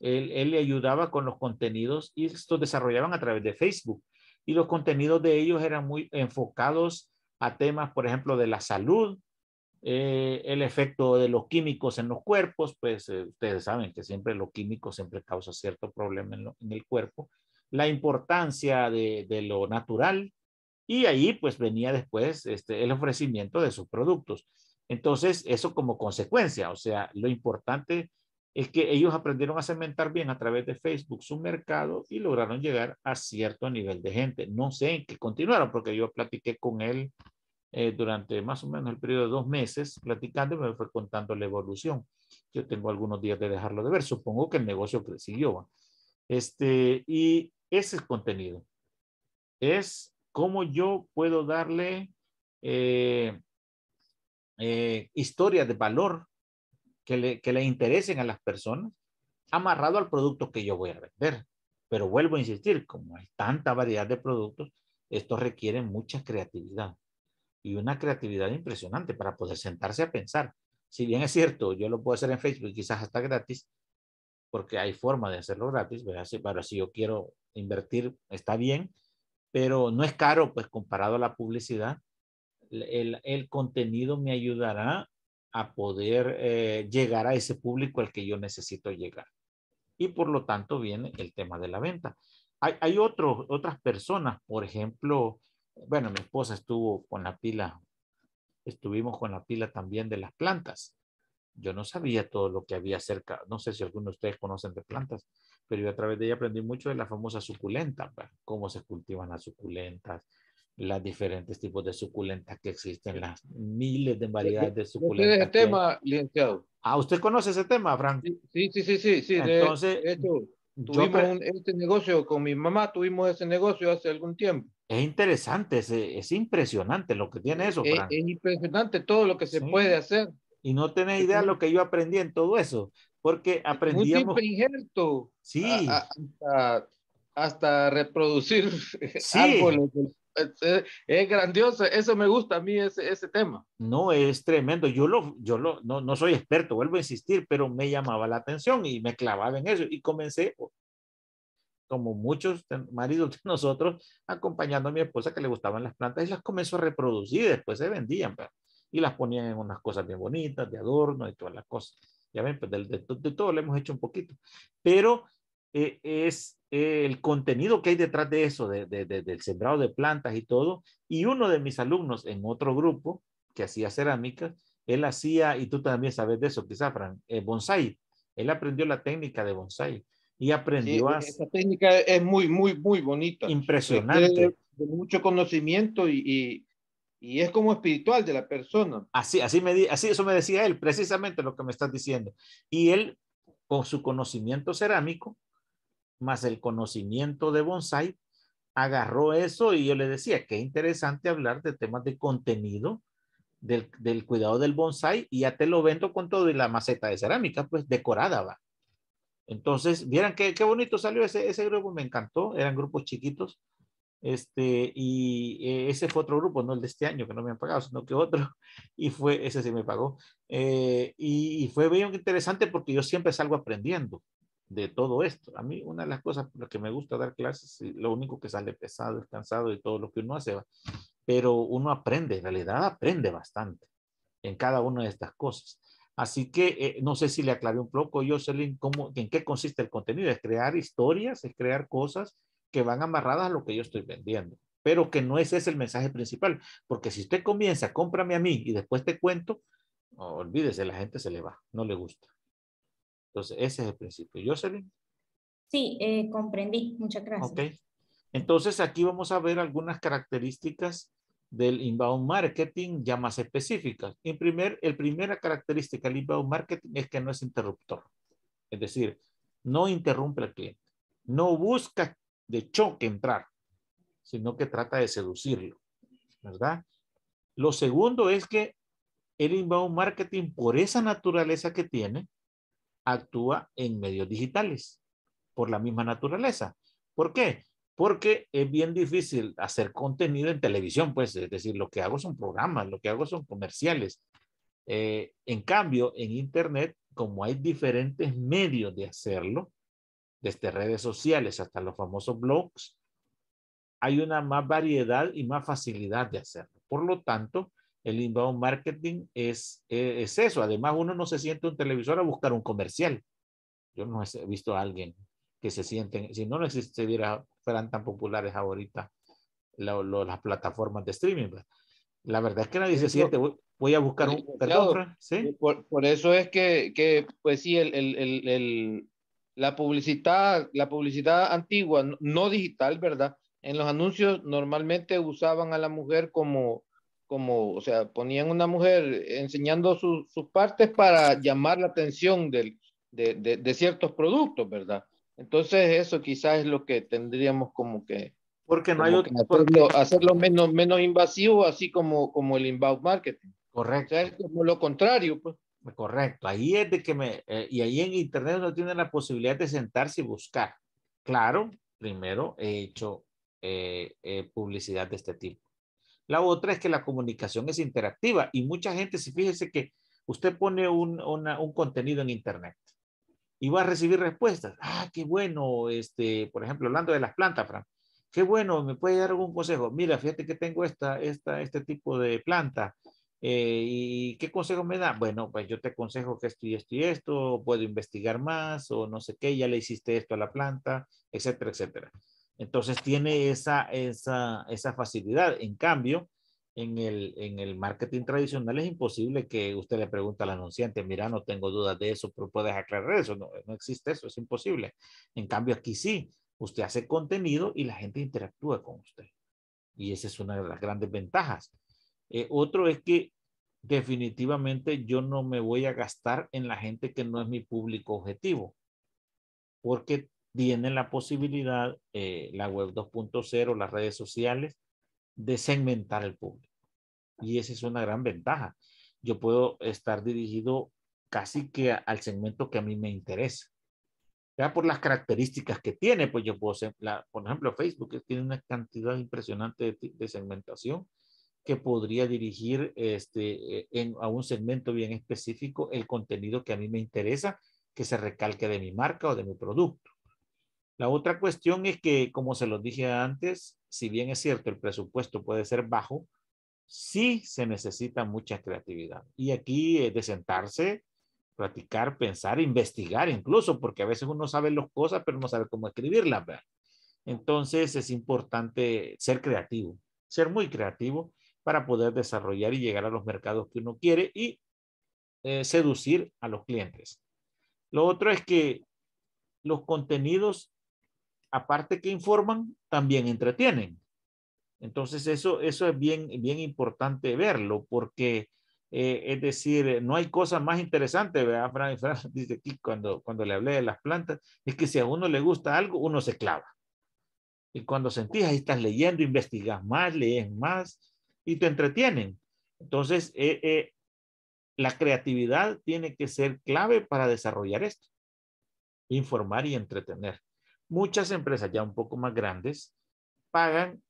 Él, él, le ayudaba con los contenidos y estos desarrollaban a través de Facebook. Y los contenidos de ellos eran muy enfocados a temas, por ejemplo, de la salud, eh, el efecto de los químicos en los cuerpos, pues eh, ustedes saben que siempre lo químico siempre causa cierto problema en, el cuerpo, la importancia de, lo natural y ahí pues venía después este, el ofrecimiento de sus productos. Entonces, eso como consecuencia, o sea, lo importante es que ellos aprendieron a cementar bien a través de Facebook su mercado y lograron llegar a cierto nivel de gente. No sé en qué continuaron, porque yo platiqué con él eh, durante más o menos el periodo de dos meses platicando y me fue contando la evolución. Yo tengo algunos días de dejarlo de ver. Supongo que el negocio siguió. Este, y ese es contenido. Es cómo yo puedo darle eh, eh, historias de valor que le, que le interesen a las personas amarrado al producto que yo voy a vender. Pero vuelvo a insistir, como hay tanta variedad de productos, esto requiere mucha creatividad y una creatividad impresionante para poder sentarse a pensar. Si bien es cierto, yo lo puedo hacer en Facebook, quizás hasta gratis, porque hay forma de hacerlo gratis, ¿verdad? pero si yo quiero invertir, está bien, pero no es caro, pues comparado a la publicidad, el, el contenido me ayudará a poder eh, llegar a ese público al que yo necesito llegar. Y por lo tanto viene el tema de la venta. Hay, hay otros, otras personas, por ejemplo, bueno, mi esposa estuvo con la pila, estuvimos con la pila también de las plantas. Yo no sabía todo lo que había cerca, no sé si alguno de ustedes conocen de plantas, pero yo a través de ella aprendí mucho de la famosa suculenta, pues, cómo se cultivan las suculentas, los diferentes tipos de suculentas que existen, las miles de variedades de suculentas. ¿Usted el tema, licenciado? Ah, ¿usted conoce ese tema, Frank? Sí, sí, sí, sí. Entonces, tuvimos este negocio con mi mamá, tuvimos ese negocio hace algún tiempo. Es interesante, es, impresionante lo que tiene eso. Es, impresionante todo lo que se puede hacer. Y no tenés idea lo que yo aprendí en todo eso, porque aprendí... Un sí. injerto. Sí. hasta, reproducir [laughs] árboles. Es, es, grandioso, eso me gusta a mí, ese, ese tema. No, es tremendo. Yo, lo, yo no, no soy experto, vuelvo a insistir, pero me llamaba la atención y me clavaba en eso y comencé como muchos maridos de [laughs] nosotros, acompañando a mi esposa que le gustaban las plantas y las comenzó a reproducir, después se vendían y las ponían en unas cosas bien bonitas, de adorno y todas las cosas. Ya ven, pues de, todo le hemos hecho un poquito, pero eh, es eh, el contenido que hay detrás de eso, del sembrado de plantas y todo. Y uno de mis alumnos en otro grupo que hacía cerámica, él hacía, y tú también sabes de eso, quizás, Fran, eh, bonsai. Él aprendió la técnica de bonsai y aprendió eh, a... esta técnica es muy, muy, muy bonita. Impresionante. mucho conocimiento y, es como espiritual de la persona. Así, así, me, así eso me decía él, precisamente lo que me estás diciendo. Y él, con su conocimiento cerámico, más el conocimiento de bonsai, agarró eso y yo le decía qué interesante hablar de temas de contenido del, del, cuidado del bonsai y ya te lo vendo con todo y la maceta de cerámica, pues decorada va. Entonces, vieran qué, qué bonito salió ese, ese grupo, me encantó, eran grupos chiquitos. Este, y eh, ese fue otro grupo, no el de este año, que no me han pagado, sino que otro, [laughs] y fue, ese sí me pagó. Eh, y, fue bien interesante porque yo siempre salgo aprendiendo de todo esto. A mí una de las cosas por las que me gusta dar clases, lo único que sale pesado, cansado y todo lo que uno hace, pero uno aprende, en realidad aprende bastante en cada una de estas cosas. Así que eh, no sé si le aclaré un poco, Jocelyn, cómo, en qué consiste el contenido. Es crear historias, es crear cosas que van amarradas a lo que yo estoy vendiendo, pero que no ese es el mensaje principal, porque si usted comienza, cómprame a mí y después te cuento, olvídese, la gente se le va, no le gusta. Entonces, ese es el principio. Jocelyn. Sí, eh, comprendí. Muchas gracias. Ok. Entonces, aquí vamos a ver algunas características del inbound marketing ya más específicas. En primer, el primera característica del inbound marketing es que no es interruptor. Es decir, no interrumpe al cliente. No busca de choque entrar, sino que trata de seducirlo. ¿Verdad? Lo segundo es que el inbound marketing, por esa naturaleza que tiene, actúa en medios digitales, por la misma naturaleza. ¿Por qué? porque es bien difícil hacer contenido en televisión, pues, es decir, lo que hago son programas, lo que hago son comerciales. Eh, en cambio, en Internet, como hay diferentes medios de hacerlo, desde redes sociales hasta los famosos blogs, hay una más variedad y más facilidad de hacerlo. Por lo tanto, el inbound marketing es, e-, eso. Además, uno no se siente un televisor a buscar un comercial. Yo no he visto a alguien que se siente, si no, no existiera eran tan populares ahorita las plataformas de streaming. Pues. La verdad es que nadie se siente, voy a buscar un... Perdón, ¿sí? Eh, por, eso es que, que pues sí, el, el, el, la, publicidad, la publicidad antigua, no digital, ¿verdad? En los anuncios normalmente usaban a la mujer como, como o sea, ponían una mujer enseñando sus partes para llamar la atención del, de, de, de, ciertos productos, ¿verdad? Entonces eso quizás es lo que tendríamos como que... Porque no hay Hacerlo, menos, menos invasivo, así como, como el inbound marketing. Correcto. es como lo contrario, pues. Correcto. Ahí es de que me... Eh, y ahí en Internet uno tiene la posibilidad de sentarse y buscar. Claro, primero he hecho eh, eh, publicidad de este tipo. La otra es que la comunicación es interactiva y mucha gente, si fíjese que usted pone un, un contenido en Internet y va a recibir respuestas. Ah, qué bueno, este, por ejemplo, hablando de las plantas, Fran, qué bueno, ¿me puede dar algún consejo? Mira, fíjate que tengo esta, esta, este tipo de planta. Eh, ¿Y qué consejo me da? Bueno, pues yo te aconsejo que esto y esto y esto, puedo investigar más o no sé qué, ya le hiciste esto a la planta, etcétera, etcétera. Entonces tiene esa, esa, esa facilidad. En cambio, en el, en el marketing tradicional es imposible que usted le pregunte al anunciante, mira, no tengo dudas de eso, pero puedes aclarar eso, no, no existe eso, es imposible. En cambio, aquí sí, usted hace contenido y la gente interactúa con usted. Y esa es una de las grandes ventajas. Eh, otro es que definitivamente yo no me voy a gastar en la gente que no es mi público objetivo, porque tiene la posibilidad eh, la web 2.0, las redes sociales, de segmentar el público y esa es una gran ventaja. Yo puedo estar dirigido casi que al segmento que a mí me interesa. Ya por las características que tiene, pues yo puedo por ejemplo, Facebook tiene una cantidad impresionante de, segmentación que podría dirigir este, a un segmento bien específico el contenido que a mí me interesa que se recalque de mi marca o de mi producto. La otra cuestión es que, como se lo dije antes, si bien es cierto, el presupuesto puede ser bajo, sí se necesita mucha creatividad. Y aquí es eh, de sentarse, platicar, pensar, investigar incluso, porque a veces uno sabe las cosas, pero no sabe cómo escribirlas. Entonces es importante ser creativo, ser muy creativo para poder desarrollar y llegar a los mercados que uno quiere y eh, seducir a los clientes. Lo otro es que los contenidos, aparte que informan, también entretienen. Entonces, eso, eso es bien, bien importante verlo, porque eh, es decir, no hay cosa más interesante, ¿verdad? [laughs] Fran, dice aquí cuando, cuando le hablé de las plantas, es que si a uno le gusta algo, uno se clava. Y cuando sentís, ahí estás leyendo, investigas más, lees más y te entretienen. Entonces, eh, eh, la creatividad tiene que ser clave para desarrollar esto, informar y entretener. Muchas empresas ya un poco más grandes pagan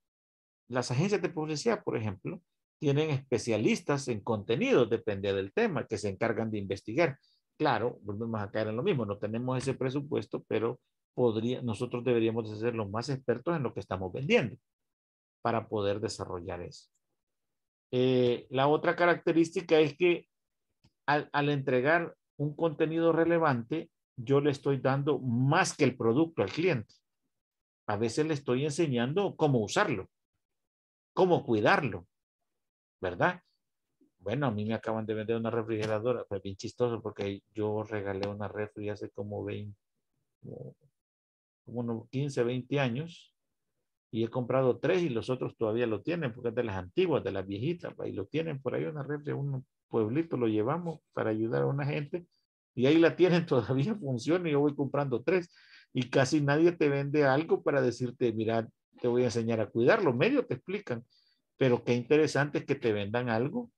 las agencias de publicidad, por ejemplo, tienen especialistas en contenido, depende del tema, que se encargan de investigar. Claro, volvemos a caer en lo mismo, no tenemos ese presupuesto, pero podría, nosotros deberíamos ser los más expertos en lo que estamos vendiendo para poder desarrollar eso. Eh, la otra característica es que al entregar un contenido relevante, yo le estoy dando más que el producto al cliente. A veces le estoy enseñando cómo usarlo cómo cuidarlo, ¿verdad? Bueno, a mí me acaban de vender una refrigeradora, fue bien chistoso porque yo regalé una refri hace como 20, como unos 15, 20 años y he comprado tres y los otros todavía lo tienen porque es de las antiguas, de las viejitas, y lo tienen por ahí una refri, un pueblito lo llevamos para ayudar a una gente y ahí la tienen, [laughs] todavía funciona y yo voy comprando tres y casi nadie te vende algo para decirte, mira, te voy a enseñar a cuidarlo. Medio te explican, pero qué interesante es que te vendan algo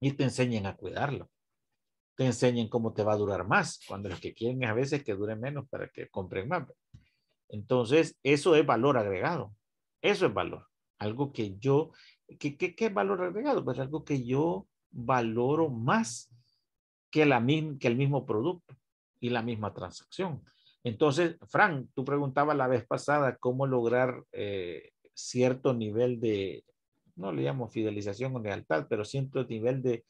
y te enseñen a cuidarlo. Te enseñen cómo te va a durar más, cuando los que quieren es a veces que dure menos para que compren más. Entonces, eso es valor agregado. Eso es valor. Algo que yo, ¿qué, qué, valor agregado? Pues algo que yo valoro más que, la, que el mismo producto y la misma transacción. Entonces, Frank, tú preguntabas la vez pasada cómo lograr eh, cierto nivel de, no le llamo fidelización o lealtad, pero cierto nivel de,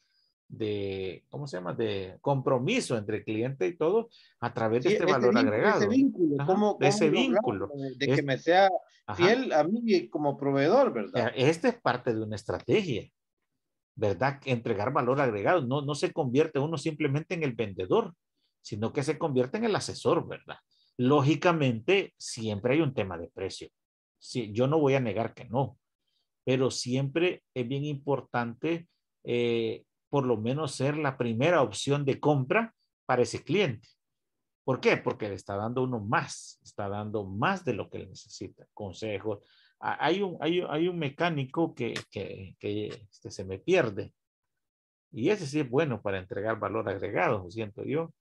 de, ¿cómo se llama?, de compromiso entre cliente y todo a través de este valor agregado. Ese vínculo, ¿cómo, ese vínculo. De, que me sea fiel a mí como proveedor, ¿verdad? E-, Esta es parte de una estrategia, ¿verdad? Entregar valor agregado. No, no se convierte uno simplemente en el vendedor, sino que se convierte en el asesor, ¿verdad? Lógicamente, siempre hay un tema de precio. Si yo no voy a negar que no, pero siempre es bien importante eh, por lo menos ser la primera opción de compra para ese cliente. ¿Por qué? Porque le está dando uno más, está dando más de lo que necesita, consejos. Hay un, hay, hay un mecánico que, que, este, se me pierde y ese sí es bueno para entregar valor agregado, siento yo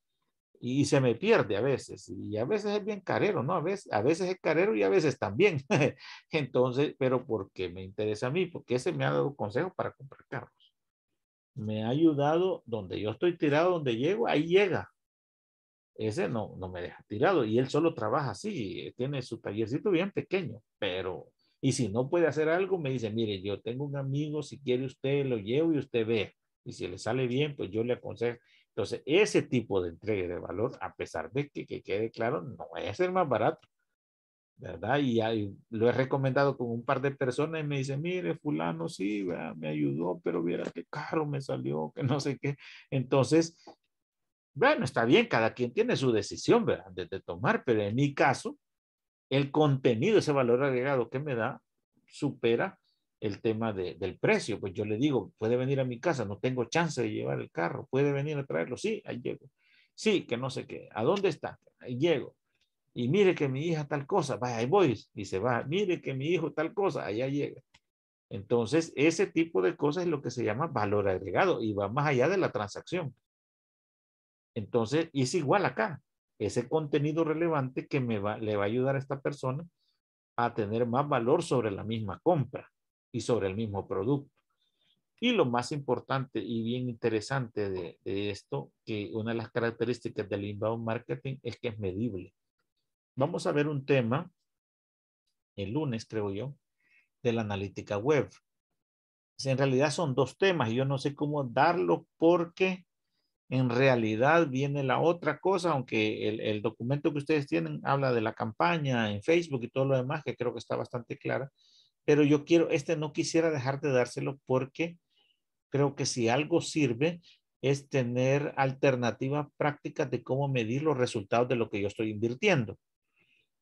y se me pierde a veces, y a veces es bien carero, ¿no? A veces, a veces es carero y a veces también. [laughs] Entonces, pero porque me interesa a mí, porque ese me ha dado consejos para comprar carros. Me ha ayudado donde yo estoy tirado, donde llego, ahí llega. Ese no, no me deja tirado y él solo trabaja así, eh, tiene su tallercito bien pequeño, pero, y si no puede hacer algo, me dice, mire, yo tengo un amigo, si quiere usted lo llevo y usted ve, y si le sale bien, pues yo le aconsejo entonces, ese tipo de entrega de valor, a pesar de que, quede claro, no es el más barato. ¿verdad? Y lo he recomendado con un par de personas y me dice mire, fulano, sí, me ayudó, pero viera qué caro me salió, que no sé qué. Entonces, bueno, está bien, cada quien tiene su decisión, ¿verdad? de, tomar, pero en mi caso, el contenido, ese valor agregado que me da, supera el tema de, del precio. Pues yo le digo, puede venir a mi casa, no tengo chance de llevar el carro, puede venir a traerlo, sí, ahí llego. Sí, que no sé qué, ¿a dónde está? Ahí llego. Y mire que mi hija tal cosa, vaya, ahí voy, y se va, mire que mi hijo tal cosa, allá llega. Entonces, ese tipo de cosas es lo que se llama valor agregado y va más allá de la transacción. Entonces, es igual acá, ese contenido relevante que me va, le va a ayudar a esta persona a tener más valor sobre la misma compra y sobre el mismo producto. Y lo más importante y bien interesante de, esto, que una de las características del inbound marketing es que es medible. Vamos a ver un tema el lunes, creo yo, de la analítica web. En realidad son dos temas y yo no sé cómo darlo porque en realidad viene la otra cosa, aunque el, el documento que ustedes tienen habla de la campaña en Facebook y todo lo demás, que creo que está bastante clara pero yo quiero, este no quisiera dejar de dárselo porque creo que si algo sirve es tener alternativas prácticas de cómo medir los resultados de lo que yo estoy invirtiendo.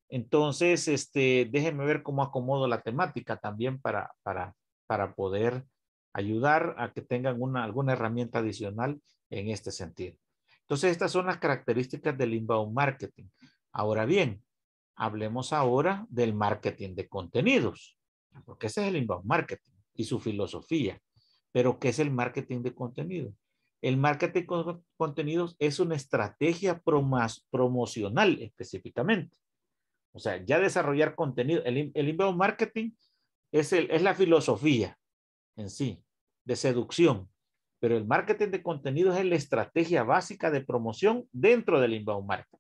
Entonces, este, déjenme ver cómo acomodo la temática también para, para, para poder ayudar a que tengan una, alguna herramienta adicional en este sentido. Entonces, estas son las características del inbound marketing. Ahora bien, hablemos ahora del marketing de contenidos porque ese es el inbound marketing y su filosofía. Pero, ¿qué es el marketing de contenido? El marketing de contenidos es una estrategia promocional específicamente. O sea, ya desarrollar contenido. El, el inbound marketing es, el, es la filosofía en sí, de seducción. Pero el marketing de contenidos es la estrategia básica de promoción dentro del inbound marketing.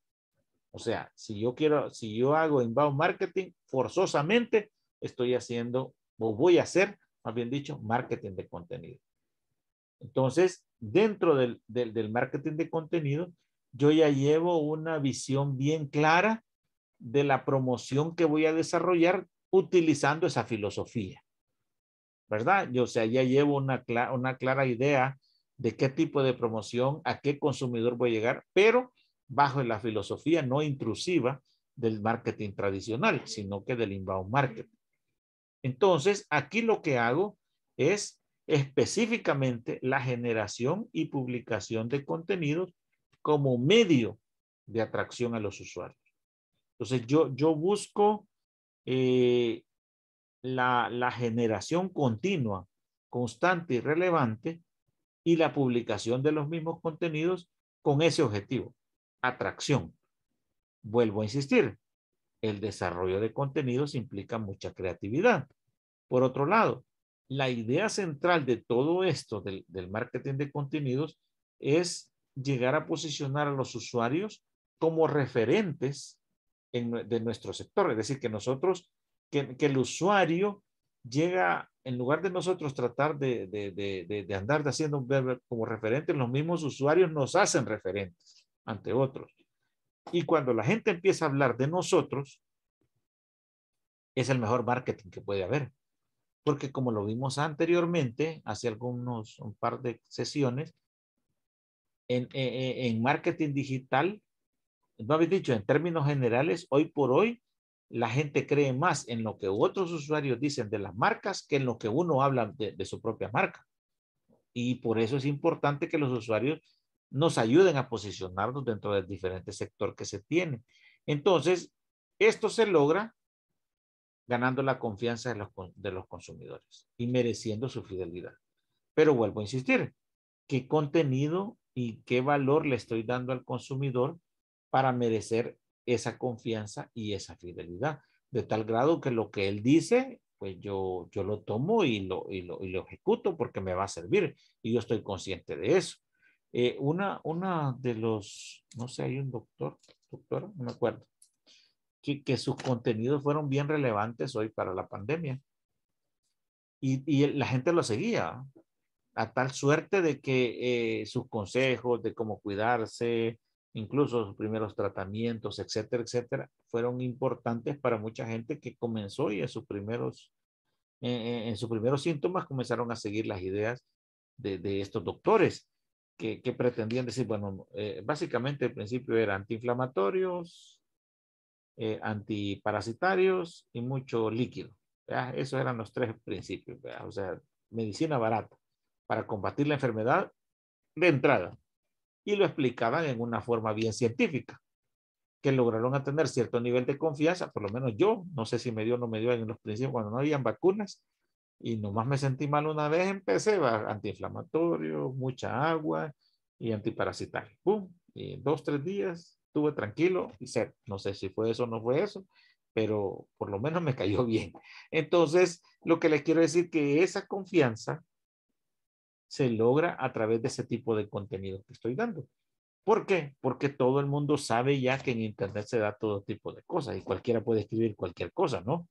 O sea, si yo quiero, si yo hago inbound marketing, forzosamente estoy haciendo, o voy a hacer, más bien dicho, marketing de contenido. Entonces, dentro del, marketing de contenido, yo ya llevo una visión bien clara de la promoción que voy a desarrollar utilizando esa filosofía. ¿Verdad? Yo, o sea, ya llevo una, una clara idea de qué tipo de promoción, a qué consumidor voy a llegar, pero bajo la filosofía no intrusiva del marketing tradicional, sino que del inbound marketing. Entonces, aquí lo que hago es específicamente la generación y publicación de contenidos como medio de atracción a los usuarios. Entonces, yo, busco eh, la generación continua, constante y relevante y la publicación de los mismos contenidos con ese objetivo, atracción. Vuelvo a insistir, el desarrollo de contenidos implica mucha creatividad. Por otro lado, la idea central de todo esto del, marketing de contenidos es llegar a posicionar a los usuarios como referentes de nuestro sector. Es decir, que nosotros, que, el usuario llega, en lugar de nosotros tratar de, andar de, de andar haciendo como referente, los mismos usuarios nos hacen referentes ante otros. Y cuando la gente empieza a hablar de nosotros, es el mejor marketing que puede haber. Porque como lo vimos anteriormente, hace algunos, un par de sesiones, e, e, en, marketing digital, no habéis dicho, en términos generales, hoy por hoy, la gente cree más en lo que otros usuarios dicen de las marcas que en lo que uno habla de su propia marca. Y por eso es importante que los usuarios nos ayuden a posicionarnos dentro del diferente sector que se tiene. Entonces, esto se logra ganando la confianza de los, consumidores y mereciendo su fidelidad. Pero vuelvo a insistir, ¿qué contenido y qué valor le estoy dando al consumidor para merecer esa confianza y esa fidelidad? De tal grado que lo que él dice, pues yo, yo lo tomo y lo, lo, y lo ejecuto porque me va a servir y yo estoy consciente de eso. Eh, una, una de los, no sé, hay un doctor, doctora, no me acuerdo, que, que sus contenidos fueron bien relevantes hoy para la pandemia. Y, y la gente lo seguía, a tal suerte de que eh, sus consejos de cómo cuidarse, incluso sus primeros tratamientos, etcétera, etcétera, fueron importantes para mucha gente que comenzó y en sus primeros, en sus primeros síntomas comenzaron a seguir las ideas de, de estos doctores que, pretendían decir, bueno, eh, básicamente el principio era antiinflamatorios, eh, antiparasitarios y mucho líquido. Esos eran los tres principios, o sea, medicina barata para combatir la enfermedad de entrada. Y lo explicaban en una forma bien científica, que lograron atender cierto nivel de confianza, por lo menos yo, no sé si me dio o no me dio en los principios cuando no habían vacunas, y nomás me sentí mal una vez, empecé va, antiinflamatorio, mucha agua y antiparasitario. ¡Pum! Y en dos, tres días estuve tranquilo y set. No sé si fue eso o no fue eso, pero por lo menos me cayó [laughs] bien. Entonces, lo que les quiero decir que esa confianza se logra a través de ese tipo de contenido que estoy dando. ¿Por qué? Porque todo el mundo sabe ya que en Internet se da todo tipo de cosas y cualquiera puede escribir cualquier cosa, ¿no?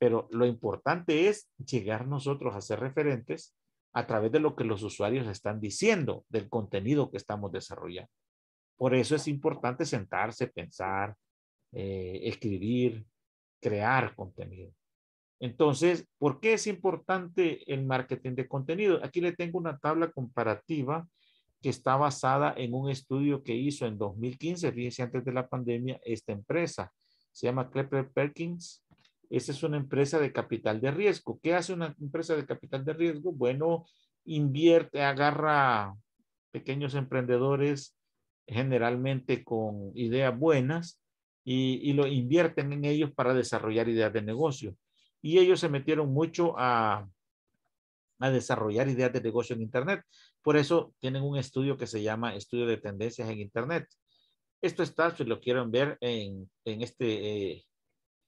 Pero lo importante es llegar nosotros a ser referentes a través de lo que los usuarios están diciendo, del contenido que estamos desarrollando. Por eso es importante sentarse, pensar, eh, escribir, crear contenido. Entonces, ¿por qué es importante el marketing de contenido? Aquí le tengo una tabla comparativa que está basada en un estudio que hizo en 2015, fíjense antes de la pandemia, esta empresa. Se llama Klepper Perkins esa es una empresa de capital de riesgo. ¿Qué hace una empresa de capital de riesgo? Bueno, invierte, agarra pequeños emprendedores generalmente con ideas buenas y, lo invierten en ellos para desarrollar ideas de negocio. Y ellos se metieron mucho a, desarrollar ideas de negocio en Internet. Por eso tienen un estudio que se llama Estudio de Tendencias en Internet. Esto está, si lo quieren ver en, este eh,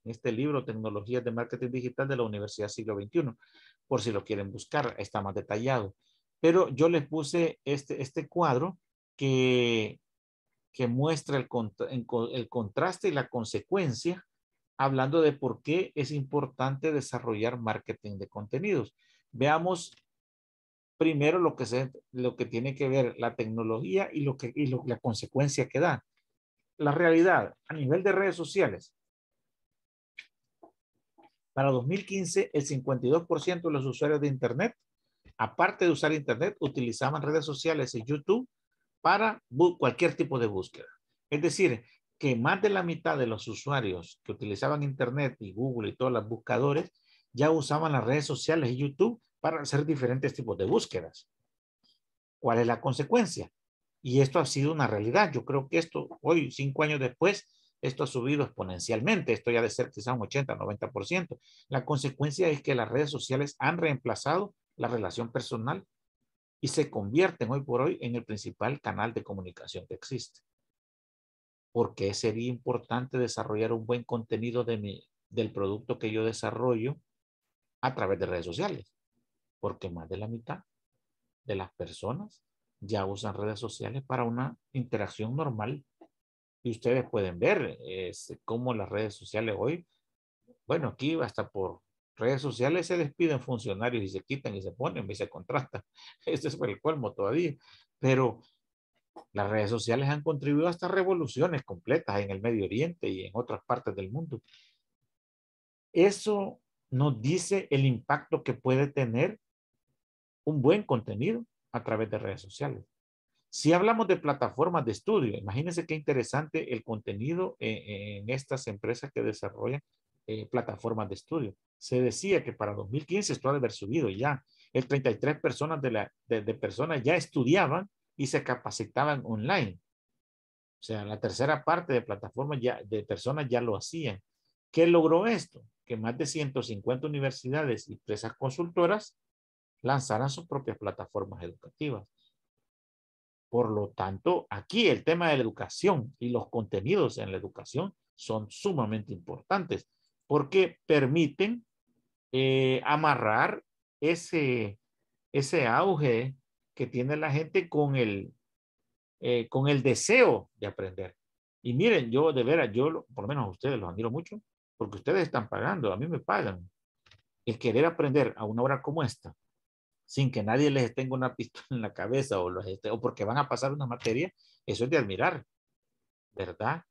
este libro, Tecnologías de Marketing Digital de la Universidad Siglo XXI, por si lo quieren buscar, está más detallado. Pero yo les puse este, este cuadro que, que muestra el, contraste y la consecuencia, hablando de por qué es importante desarrollar marketing de contenidos. Veamos primero lo que, se, lo que tiene que ver la tecnología y, lo que, la consecuencia que da. La realidad a nivel de redes sociales, para 2015, el 52% de los usuarios de Internet, aparte de usar Internet, utilizaban redes sociales y YouTube para cualquier tipo de búsqueda. Es decir, que más de la mitad de los usuarios que utilizaban Internet y Google y todos los buscadores ya usaban las redes sociales y YouTube para hacer diferentes tipos de búsquedas. ¿Cuál es la consecuencia? Y esto ha sido una realidad. Yo creo que esto hoy, cinco años después, esto ha subido exponencialmente, esto ya de ser quizá un 80, 90%. La consecuencia es que las redes sociales han reemplazado la relación personal y se convierten hoy por hoy en el principal canal de comunicación que existe. Porque sería importante desarrollar un buen contenido de mi, del producto que yo desarrollo a través de redes sociales? Porque más de la mitad de las personas ya usan redes sociales para una interacción normal y ustedes pueden ver este, cómo las redes sociales hoy, bueno, aquí hasta por redes sociales se despiden funcionarios y se quitan y se ponen y se contratan. [laughs] Este es el colmo todavía. Pero las redes sociales han contribuido hasta revoluciones completas en el Medio Oriente y en otras partes del mundo. Eso nos dice el impacto que puede tener un buen contenido a través de redes sociales. Si hablamos de plataformas de estudio, imagínense qué interesante el contenido e, e, en, estas empresas que desarrollan eh, plataformas de estudio. Se decía que para 2015 esto ha de haber subido ya. El 33 de, personas ya estudiaban y se capacitaban online. O sea, la tercera parte de plataformas ya, de personas ya lo hacían. ¿Qué logró esto? Que más de 150 universidades y empresas consultoras lanzaran sus propias plataformas educativas. Por lo tanto, aquí el tema de la educación y los contenidos en la educación son sumamente importantes porque permiten eh, amarrar ese, ese auge que tiene la gente con el, eh, con el deseo de aprender. Y miren, yo de veras, yo por lo menos a ustedes los admiro mucho, porque ustedes están pagando, a mí me pagan. El querer aprender a una hora como esta, sin que nadie les tenga una pistola en la cabeza o, los o porque van a pasar una materia, eso es de admirar, ¿verdad?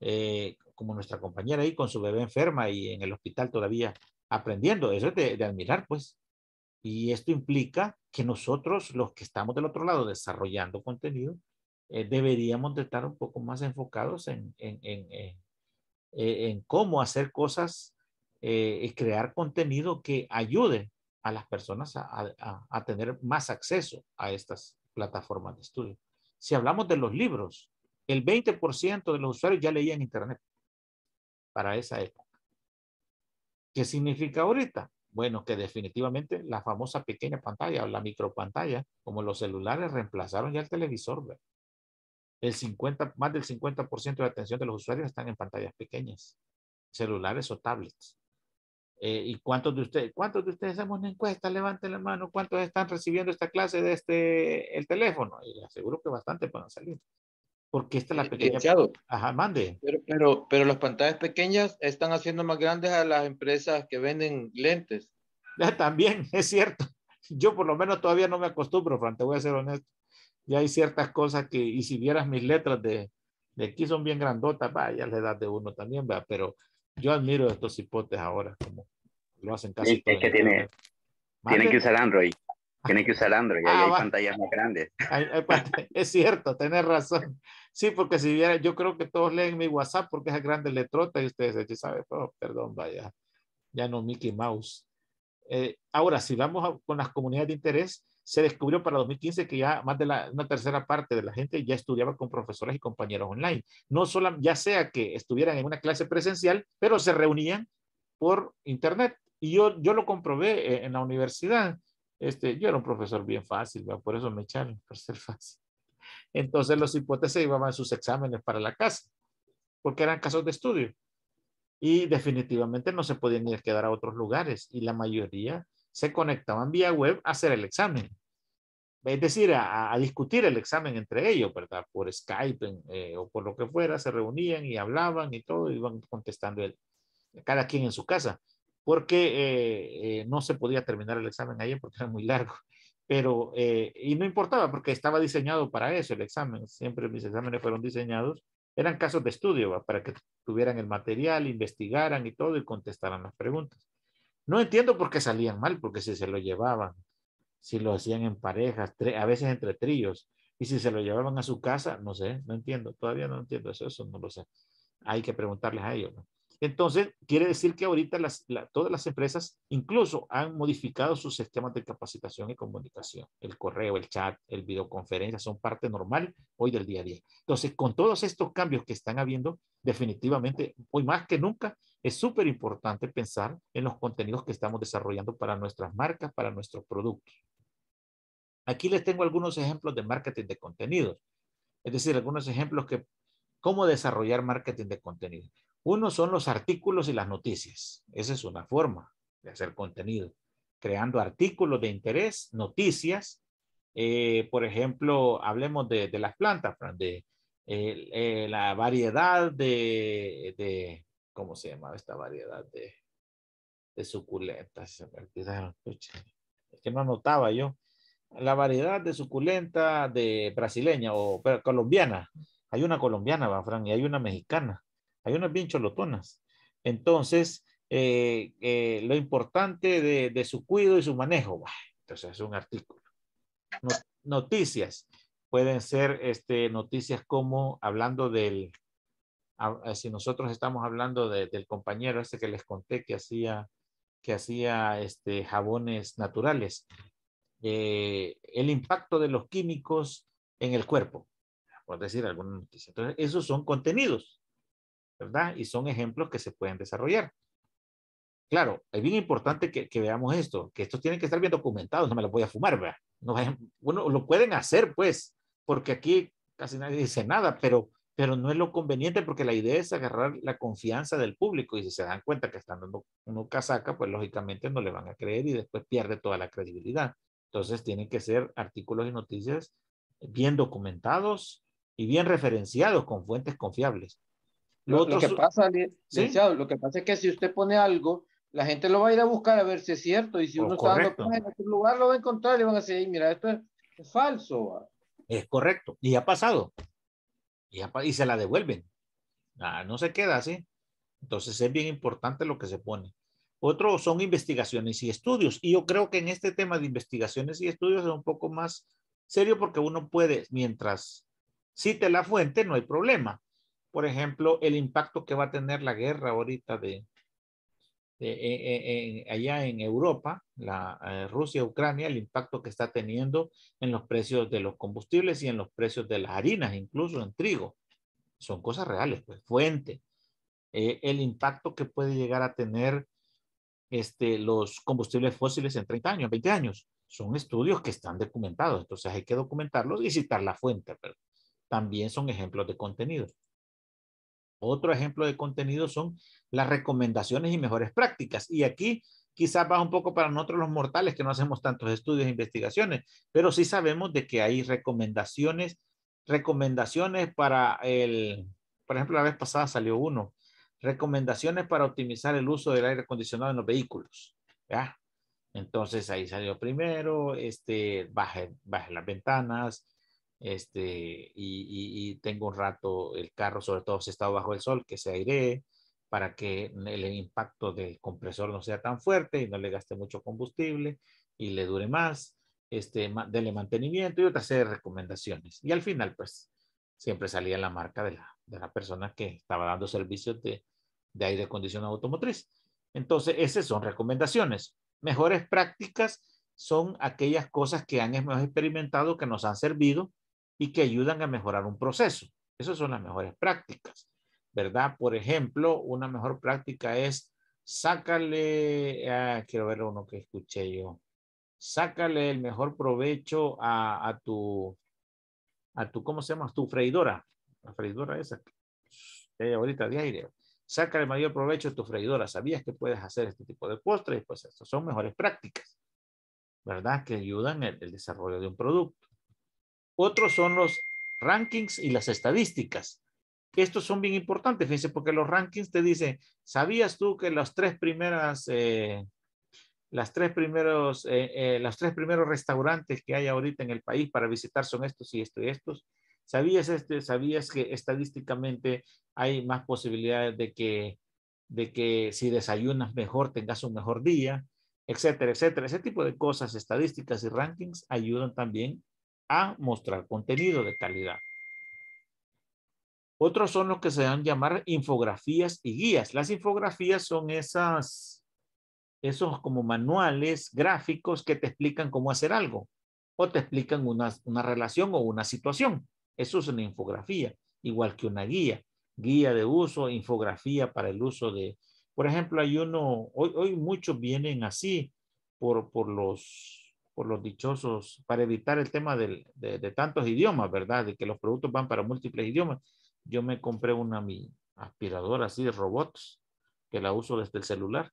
Eh, como nuestra compañera ahí con su bebé enferma y en el hospital todavía aprendiendo, eso es de, admirar, pues. Y esto implica que nosotros, los que estamos del otro lado desarrollando contenido, eh, deberíamos de estar un poco más enfocados en, en, en e, cómo hacer cosas eh, y crear contenido que ayude a las personas a, tener más acceso a estas plataformas de estudio. Si hablamos de los libros, el 20% de los usuarios ya leían Internet para esa época. ¿Qué significa ahorita? Bueno, que definitivamente la famosa pequeña pantalla o la micropantalla, como los celulares, reemplazaron ya el televisor. El 50, más del 50% de la atención de los usuarios están en pantallas pequeñas, celulares o tablets. Eh, ¿Y cuántos de ustedes, cuántos de ustedes hacemos una encuesta? Levanten la mano, ¿cuántos están recibiendo esta clase de este, el teléfono? Y aseguro que bastante van a salir. Porque esta es la pequeña. Ajá, mande. Pero, pero, pero las pantallas pequeñas están haciendo más grandes a las empresas que venden lentes. [laughs] También, es cierto. Yo por lo menos todavía no me acostumbro, Fran, te voy a ser honesto. Ya hay ciertas cosas que, y si vieras mis letras de, de aquí son bien grandotas, vaya, la edad de uno también, va, pero yo admiro estos hipotes ahora, como lo hacen casi. que tiene, tienen que usar Android. Tienen que usar Android, ah, hay pantallas más grandes. Pues, [laughs] es cierto, tenés razón. Sí, porque si viera, yo creo que todos leen mi WhatsApp porque es el grande letrota y ustedes ya saben, todo oh, perdón, vaya, ya no Mickey Mouse. Eh, ahora, si vamos con las comunidades de interés, se descubrió para 2015 que ya más de la, una tercera parte de la gente ya estudiaba con profesores y compañeros online. No solo, ya sea que estuvieran en una clase presencial, pero se reunían por internet. Y yo, yo lo comprobé eh, en la universidad. Este, yo era un profesor bien fácil, por eso me echaron, [laughs] por ser fácil. Entonces los hipótesis a sus exámenes para la casa, porque eran casos de estudio. Y definitivamente no se podían ir a quedar a otros lugares. Y la mayoría se conectaban vía web a hacer el examen es decir, a, discutir el examen entre ellos, ¿verdad? Por Skype eh, o por lo que fuera, se reunían y hablaban y todo, y iban contestando el, cada quien en su casa, porque eh, eh, no se podía terminar el examen ayer porque era muy largo, [laughs] pero, y no importaba porque estaba diseñado para eso el examen, siempre mis exámenes fueron diseñados, eran casos de estudio, para que tuvieran el material, investigaran y todo y contestaran las preguntas. No entiendo por qué salían mal, porque si se lo llevaban si lo hacían en parejas, a veces entre tríos, y si se lo llevaban a su casa, no sé, no entiendo, todavía no entiendo eso, no lo sé. Hay que preguntarles a ellos. Entonces, quiere decir que ahorita las, todas las empresas incluso han modificado sus sistemas de capacitación y comunicación. El correo, el chat, el videoconferencia son parte normal hoy del día a día. Entonces, con todos estos cambios que están habiendo, definitivamente, hoy más que nunca, es súper importante pensar en los contenidos que estamos desarrollando para nuestras marcas, para nuestros productos. Aquí les tengo algunos ejemplos de marketing de contenidos. Es decir, algunos ejemplos que cómo desarrollar marketing de contenido? Uno son los artículos y las noticias. Esa es una forma de hacer contenido, creando artículos de interés, noticias. Eh, por ejemplo, hablemos de, las plantas, de eh, la variedad de, de, ¿cómo se llama esta variedad de, suculentas? que no anotaba yo la variedad de suculenta de brasileña o colombiana. Hay una colombiana, va, Fran, y hay una mexicana. Hay unas bien cholotonas. Entonces, eh, eh, lo importante de, su cuido y su manejo. Va. Entonces, es un artículo. Noticias. Pueden ser este, noticias como hablando del, si nosotros estamos hablando del compañero ese que les conté que hacía que hacía este jabones naturales eh, el impacto de los químicos en el cuerpo, por decir alguna noticia. Entonces, esos son contenidos, ¿verdad? Y son ejemplos que se pueden desarrollar. Claro, es bien importante que, veamos esto, que estos tienen que estar bien documentados, no me lo voy a fumar, ¿verdad? bueno, lo pueden hacer, pues, porque aquí casi nadie dice nada, pero, pero no es lo conveniente porque la idea es agarrar la confianza del público y si se dan cuenta que están dando uno casaca, pues lógicamente no le van a creer y después pierde toda la credibilidad. Entonces tienen que ser artículos y noticias bien documentados y bien referenciados con fuentes confiables. Lo, que pasa, lo que pasa es que si usted pone algo, la gente lo va a ir a buscar a ver si es cierto y si oh, uno está en otro lugar lo va a encontrar y van a decir, mira, esto es, falso. Es correcto y ha pasado y, se la devuelven. Ah, no se queda así. Entonces es bien importante lo que se pone. Otro son investigaciones y estudios. Y yo creo que en este tema de investigaciones y estudios es un poco más serio porque uno puede, mientras cite la fuente, no hay problema. Por ejemplo, el impacto que va a tener la guerra ahorita de, eh, eh, eh, allá en Europa, la Rusia-Ucrania, el impacto que está teniendo en los precios de los combustibles y en los precios de las harinas, incluso en trigo. Son cosas reales, pues, fuente. el impacto que puede llegar a tener este, los combustibles fósiles en 30 años, 20 años. Son estudios que están documentados, entonces hay que documentarlos y citar la fuente. Pero también son ejemplos de contenido. Otro ejemplo de contenido son las recomendaciones y mejores prácticas. Y aquí quizás va un poco para nosotros los mortales que no hacemos tantos estudios e investigaciones, pero sí sabemos de que hay recomendaciones, recomendaciones para el, por ejemplo, la vez pasada salió uno recomendaciones para optimizar el uso del aire acondicionado en los vehículos. ¿ya? Entonces ahí salió primero, este, baje, baje las ventanas, este, y, tengo un rato el carro, sobre todo si está bajo el sol, que se airee para que el impacto del compresor no sea tan fuerte y no le gaste mucho combustible y le dure más, este, dele mantenimiento y otra serie de recomendaciones. Y al final, pues, siempre salía la marca de la, de la persona que estaba dando servicios de, de aire acondicionado automotriz. Entonces, esas son recomendaciones. Mejores prácticas son aquellas cosas que han hemos experimentado, que nos han servido y que ayudan a mejorar un proceso. Esas son las mejores prácticas, ¿verdad? Por ejemplo, una mejor práctica es sácale, ah, quiero ver uno que escuché yo, sácale el mejor provecho a, tu, a tu, ¿cómo se llama? Tu freidora, la freidora esa, eh, ahorita de aire. Saca el mayor provecho de tu freidora. ¿Sabías que puedes hacer este tipo de postres? Pues estas son mejores prácticas, ¿verdad? Que ayudan el, el desarrollo de un producto. Otros son los rankings y las estadísticas. Estos son bien importantes, fíjense, porque los rankings te dicen, ¿sabías tú que las tres primeras, eh, las tres primeros, eh, eh, los tres primeros restaurantes que hay ahorita en el país para visitar son estos y estos y estos? ¿Sabías, este, ¿Sabías que estadísticamente hay más posibilidades de que, de que si desayunas mejor tengas un mejor día, etcétera, etcétera? Ese tipo de cosas, estadísticas y rankings ayudan también a mostrar contenido de calidad. Otros son los que se dan llamar infografías y guías. Las infografías son esas, esos como manuales gráficos que te explican cómo hacer algo o te explican una, una relación o una situación. Eso es una infografía, igual que una guía. Guía de uso, infografía para el uso de... Por ejemplo, hay uno, hoy, muchos vienen así por, los, por los dichosos, para evitar el tema del, de, tantos idiomas, ¿verdad? De que los productos van para múltiples idiomas. Yo me compré una mi aspiradora así de robots, que la uso desde el celular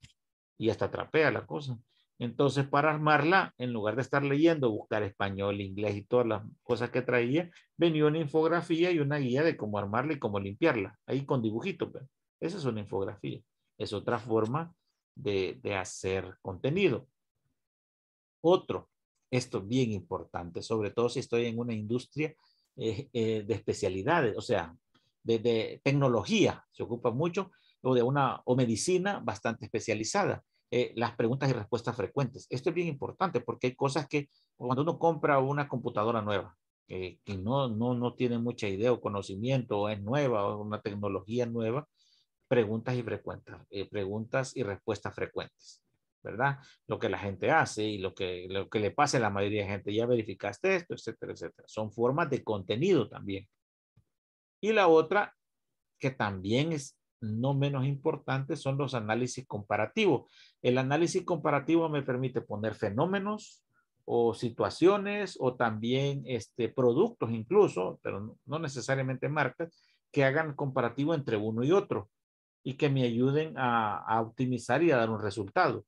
y hasta trapea la cosa. Entonces, para armarla, en lugar de estar leyendo, buscar español, inglés y todas las cosas que traía, venía una infografía y una guía de cómo armarla y cómo limpiarla, ahí con dibujitos. Pues. Esa es una infografía. Es otra forma de, hacer contenido. Otro, esto bien importante, sobre todo si estoy en una industria eh, eh, de especialidades, o sea, de, de tecnología, se ocupa mucho, o de una o medicina bastante especializada. Eh, las preguntas y respuestas frecuentes. Esto es bien importante porque hay cosas que cuando uno compra una computadora nueva, que no, no, no tiene mucha idea o conocimiento, o es nueva, o una tecnología nueva, preguntas y frecuentes eh, preguntas y respuestas frecuentes, ¿verdad? Lo que la gente hace y lo que, lo que le pasa a la mayoría de gente, ya verificaste esto, etcétera, etcétera. Son formas de contenido también. Y la otra, que también es no menos importantes son los análisis comparativos. El análisis comparativo me permite poner fenómenos o situaciones o también este, productos incluso, pero no, necesariamente marcas, que hagan comparativo entre uno y otro y que me ayuden a, optimizar y a dar un resultado.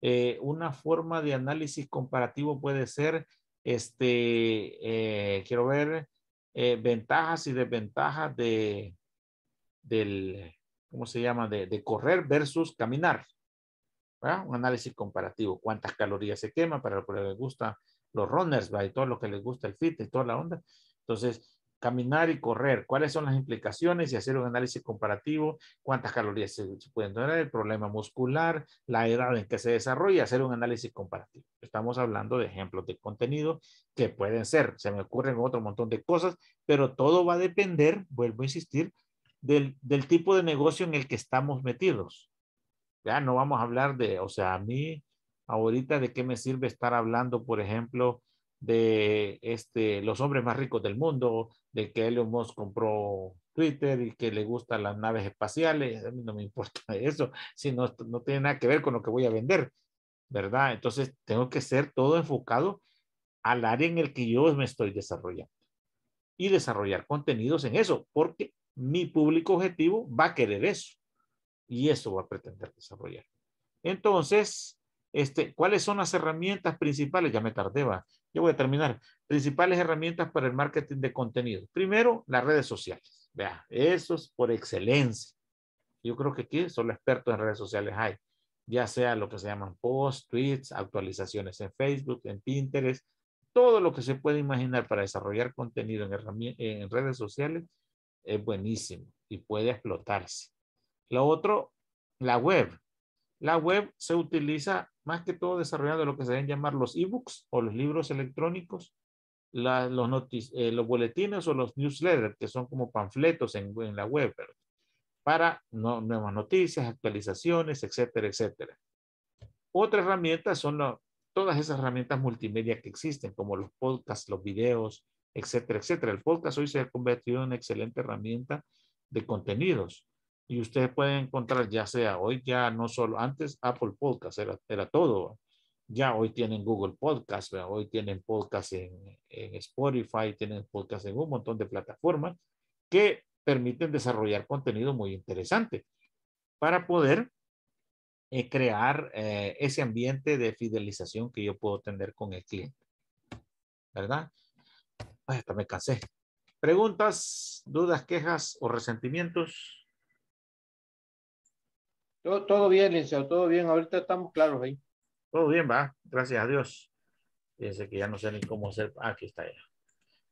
Eh, una forma de análisis comparativo puede ser, este, eh, quiero ver, eh, ventajas y desventajas de, del, ¿cómo se llama?, de, correr versus caminar. Un análisis comparativo, cuántas calorías se quema para lo que les gusta los runners, ¿verdad? y todo lo que les gusta el fit y toda la onda. Entonces, caminar y correr, cuáles son las implicaciones y hacer un análisis comparativo, cuántas calorías se, pueden tener? el problema muscular, la edad en que se desarrolla, hacer un análisis comparativo. Estamos hablando de ejemplos de contenido que pueden ser, se me ocurren otro montón de cosas, pero todo va a depender, vuelvo a insistir, del, tipo de negocio en el que estamos metidos. Ya no vamos a hablar de, o sea, a mí ahorita de qué me sirve estar hablando, por ejemplo, de este, los hombres más ricos del mundo, de que Elon Musk compró Twitter y que le gustan las naves espaciales, a mí no me importa [laughs] eso, si no, no tiene nada que ver con lo que voy a vender, ¿verdad? Entonces tengo que ser todo enfocado al área en el que yo me estoy desarrollando y desarrollar contenidos en eso, porque mi público objetivo va a querer eso y eso va a pretender desarrollar. Entonces, este, ¿cuáles son las herramientas principales? Ya me tardé, va. Yo voy a terminar. Principales herramientas para el marketing de contenido. Primero, las redes sociales. Vea, eso es por excelencia. Yo creo que aquí solo expertos en redes sociales hay, ya sea lo que se llaman posts, tweets, actualizaciones en Facebook, en Pinterest, todo lo que se puede imaginar para desarrollar contenido en redes sociales es buenísimo y puede explotarse. Lo otro, la web. La web se utiliza más que todo desarrollando lo que se deben llamar los ebooks o los libros electrónicos, eh, los, boletines o los newsletters, que son como panfletos en, la web, para nuevas noticias, actualizaciones, etcétera, etcétera. Otra herramienta son todas esas herramientas multimedia que existen, como los podcasts, los videos, etcétera, etcétera. El podcast hoy se ha convertido en una excelente herramienta de contenidos y ustedes pueden encontrar ya sea hoy, ya no solo antes Apple Podcast era, todo. Ya hoy tienen Google Podcast, hoy tienen podcast en, en Spotify, tienen podcast en un montón de plataformas que permiten desarrollar contenido muy interesante para poder eh, crear eh, ese ambiente de fidelización que yo puedo tener con el cliente. ¿Verdad? hasta me cansé. ¿Preguntas, dudas, quejas o resentimientos? Todo, bien, Liceo, todo bien. Ahorita estamos claros ahí. Todo bien, va. Gracias a Dios. Fíjense que ya no sé ni cómo hacer. Ah, aquí está ya.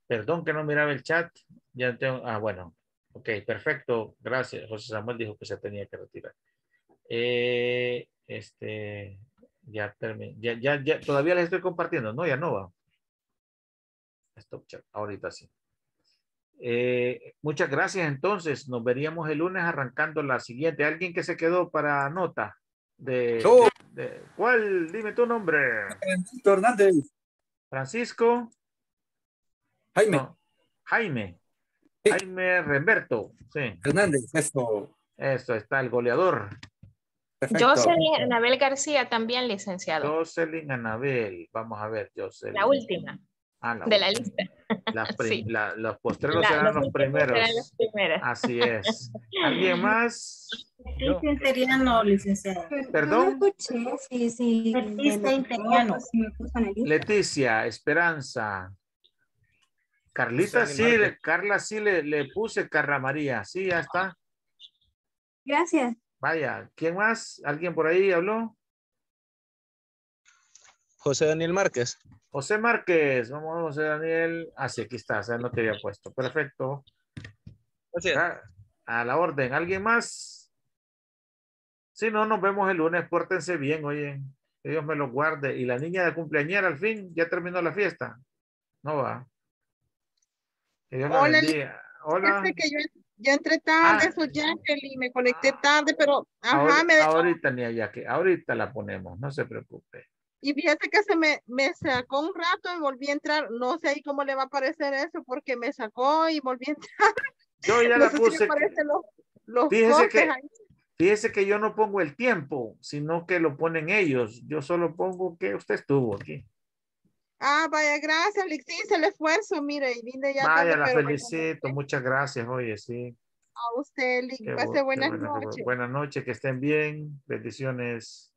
Perdón que no miraba el chat. Ya tengo. Ah, bueno. Ok, perfecto. Gracias. José Samuel dijo que se tenía que retirar. Eh, este. Ya terminé. Ya, ya, ya. Todavía les estoy compartiendo. No, ya no va. Stop Ahorita sí. Eh, muchas gracias entonces. Nos veríamos el lunes arrancando la siguiente. ¿Alguien que se quedó para nota? De, ¿Cuál? Dime tu nombre. Francisco Hernández. Francisco. Jaime. Jaime. Jaime Remberto. Sí. Hernández, eso. Eso está, el goleador. Perfecto. Jocelyn Anabel García también, licenciado. Jocelyn Anabel, vamos a ver, Jocelyn. La última. Ah, de la lista. [laughs] los postreros serán los, primeros. Así es. [laughs] ¿Alguien más? ¿Perdón? Leticia, Esperanza. Carlita sí, Carla sí le, le puse Carla María. Sí, ya está. Gracias. Vaya, ¿quién más? ¿Alguien por ahí habló? José Daniel Márquez. José Márquez, vamos José Daniel. así ah, sí, aquí está, o sea, no te había puesto. Perfecto. Ah, a, la orden. ¿Alguien más? Si no, nos vemos el lunes. Pórtense bien, oye. Que Dios me lo guarde. ¿Y la niña de cumpleañera al fin? ¿Ya terminó la fiesta? No va. Hola, Que yo ya entré tarde, ah. soy Jacqueline, me conecté tarde, pero ajá, ahorita, me dejó. Ahorita ahorita la ponemos, no se preocupe. Y fíjate que se me, sacó un rato y volví a entrar. No sé cómo le va a aparecer eso porque me sacó y volví a entrar. Yo ya [laughs] la puse. fíjese, que, yo no pongo el tiempo, sino que lo ponen ellos. Yo solo pongo que usted estuvo aquí. Ah, vaya, gracias, Lick. Sí, el esfuerzo, mire, y vine ya. Vaya, la felicito, muchas gracias, oye, sí. A usted, que pase buenas noches. Buenas noches, que estén bien, bendiciones.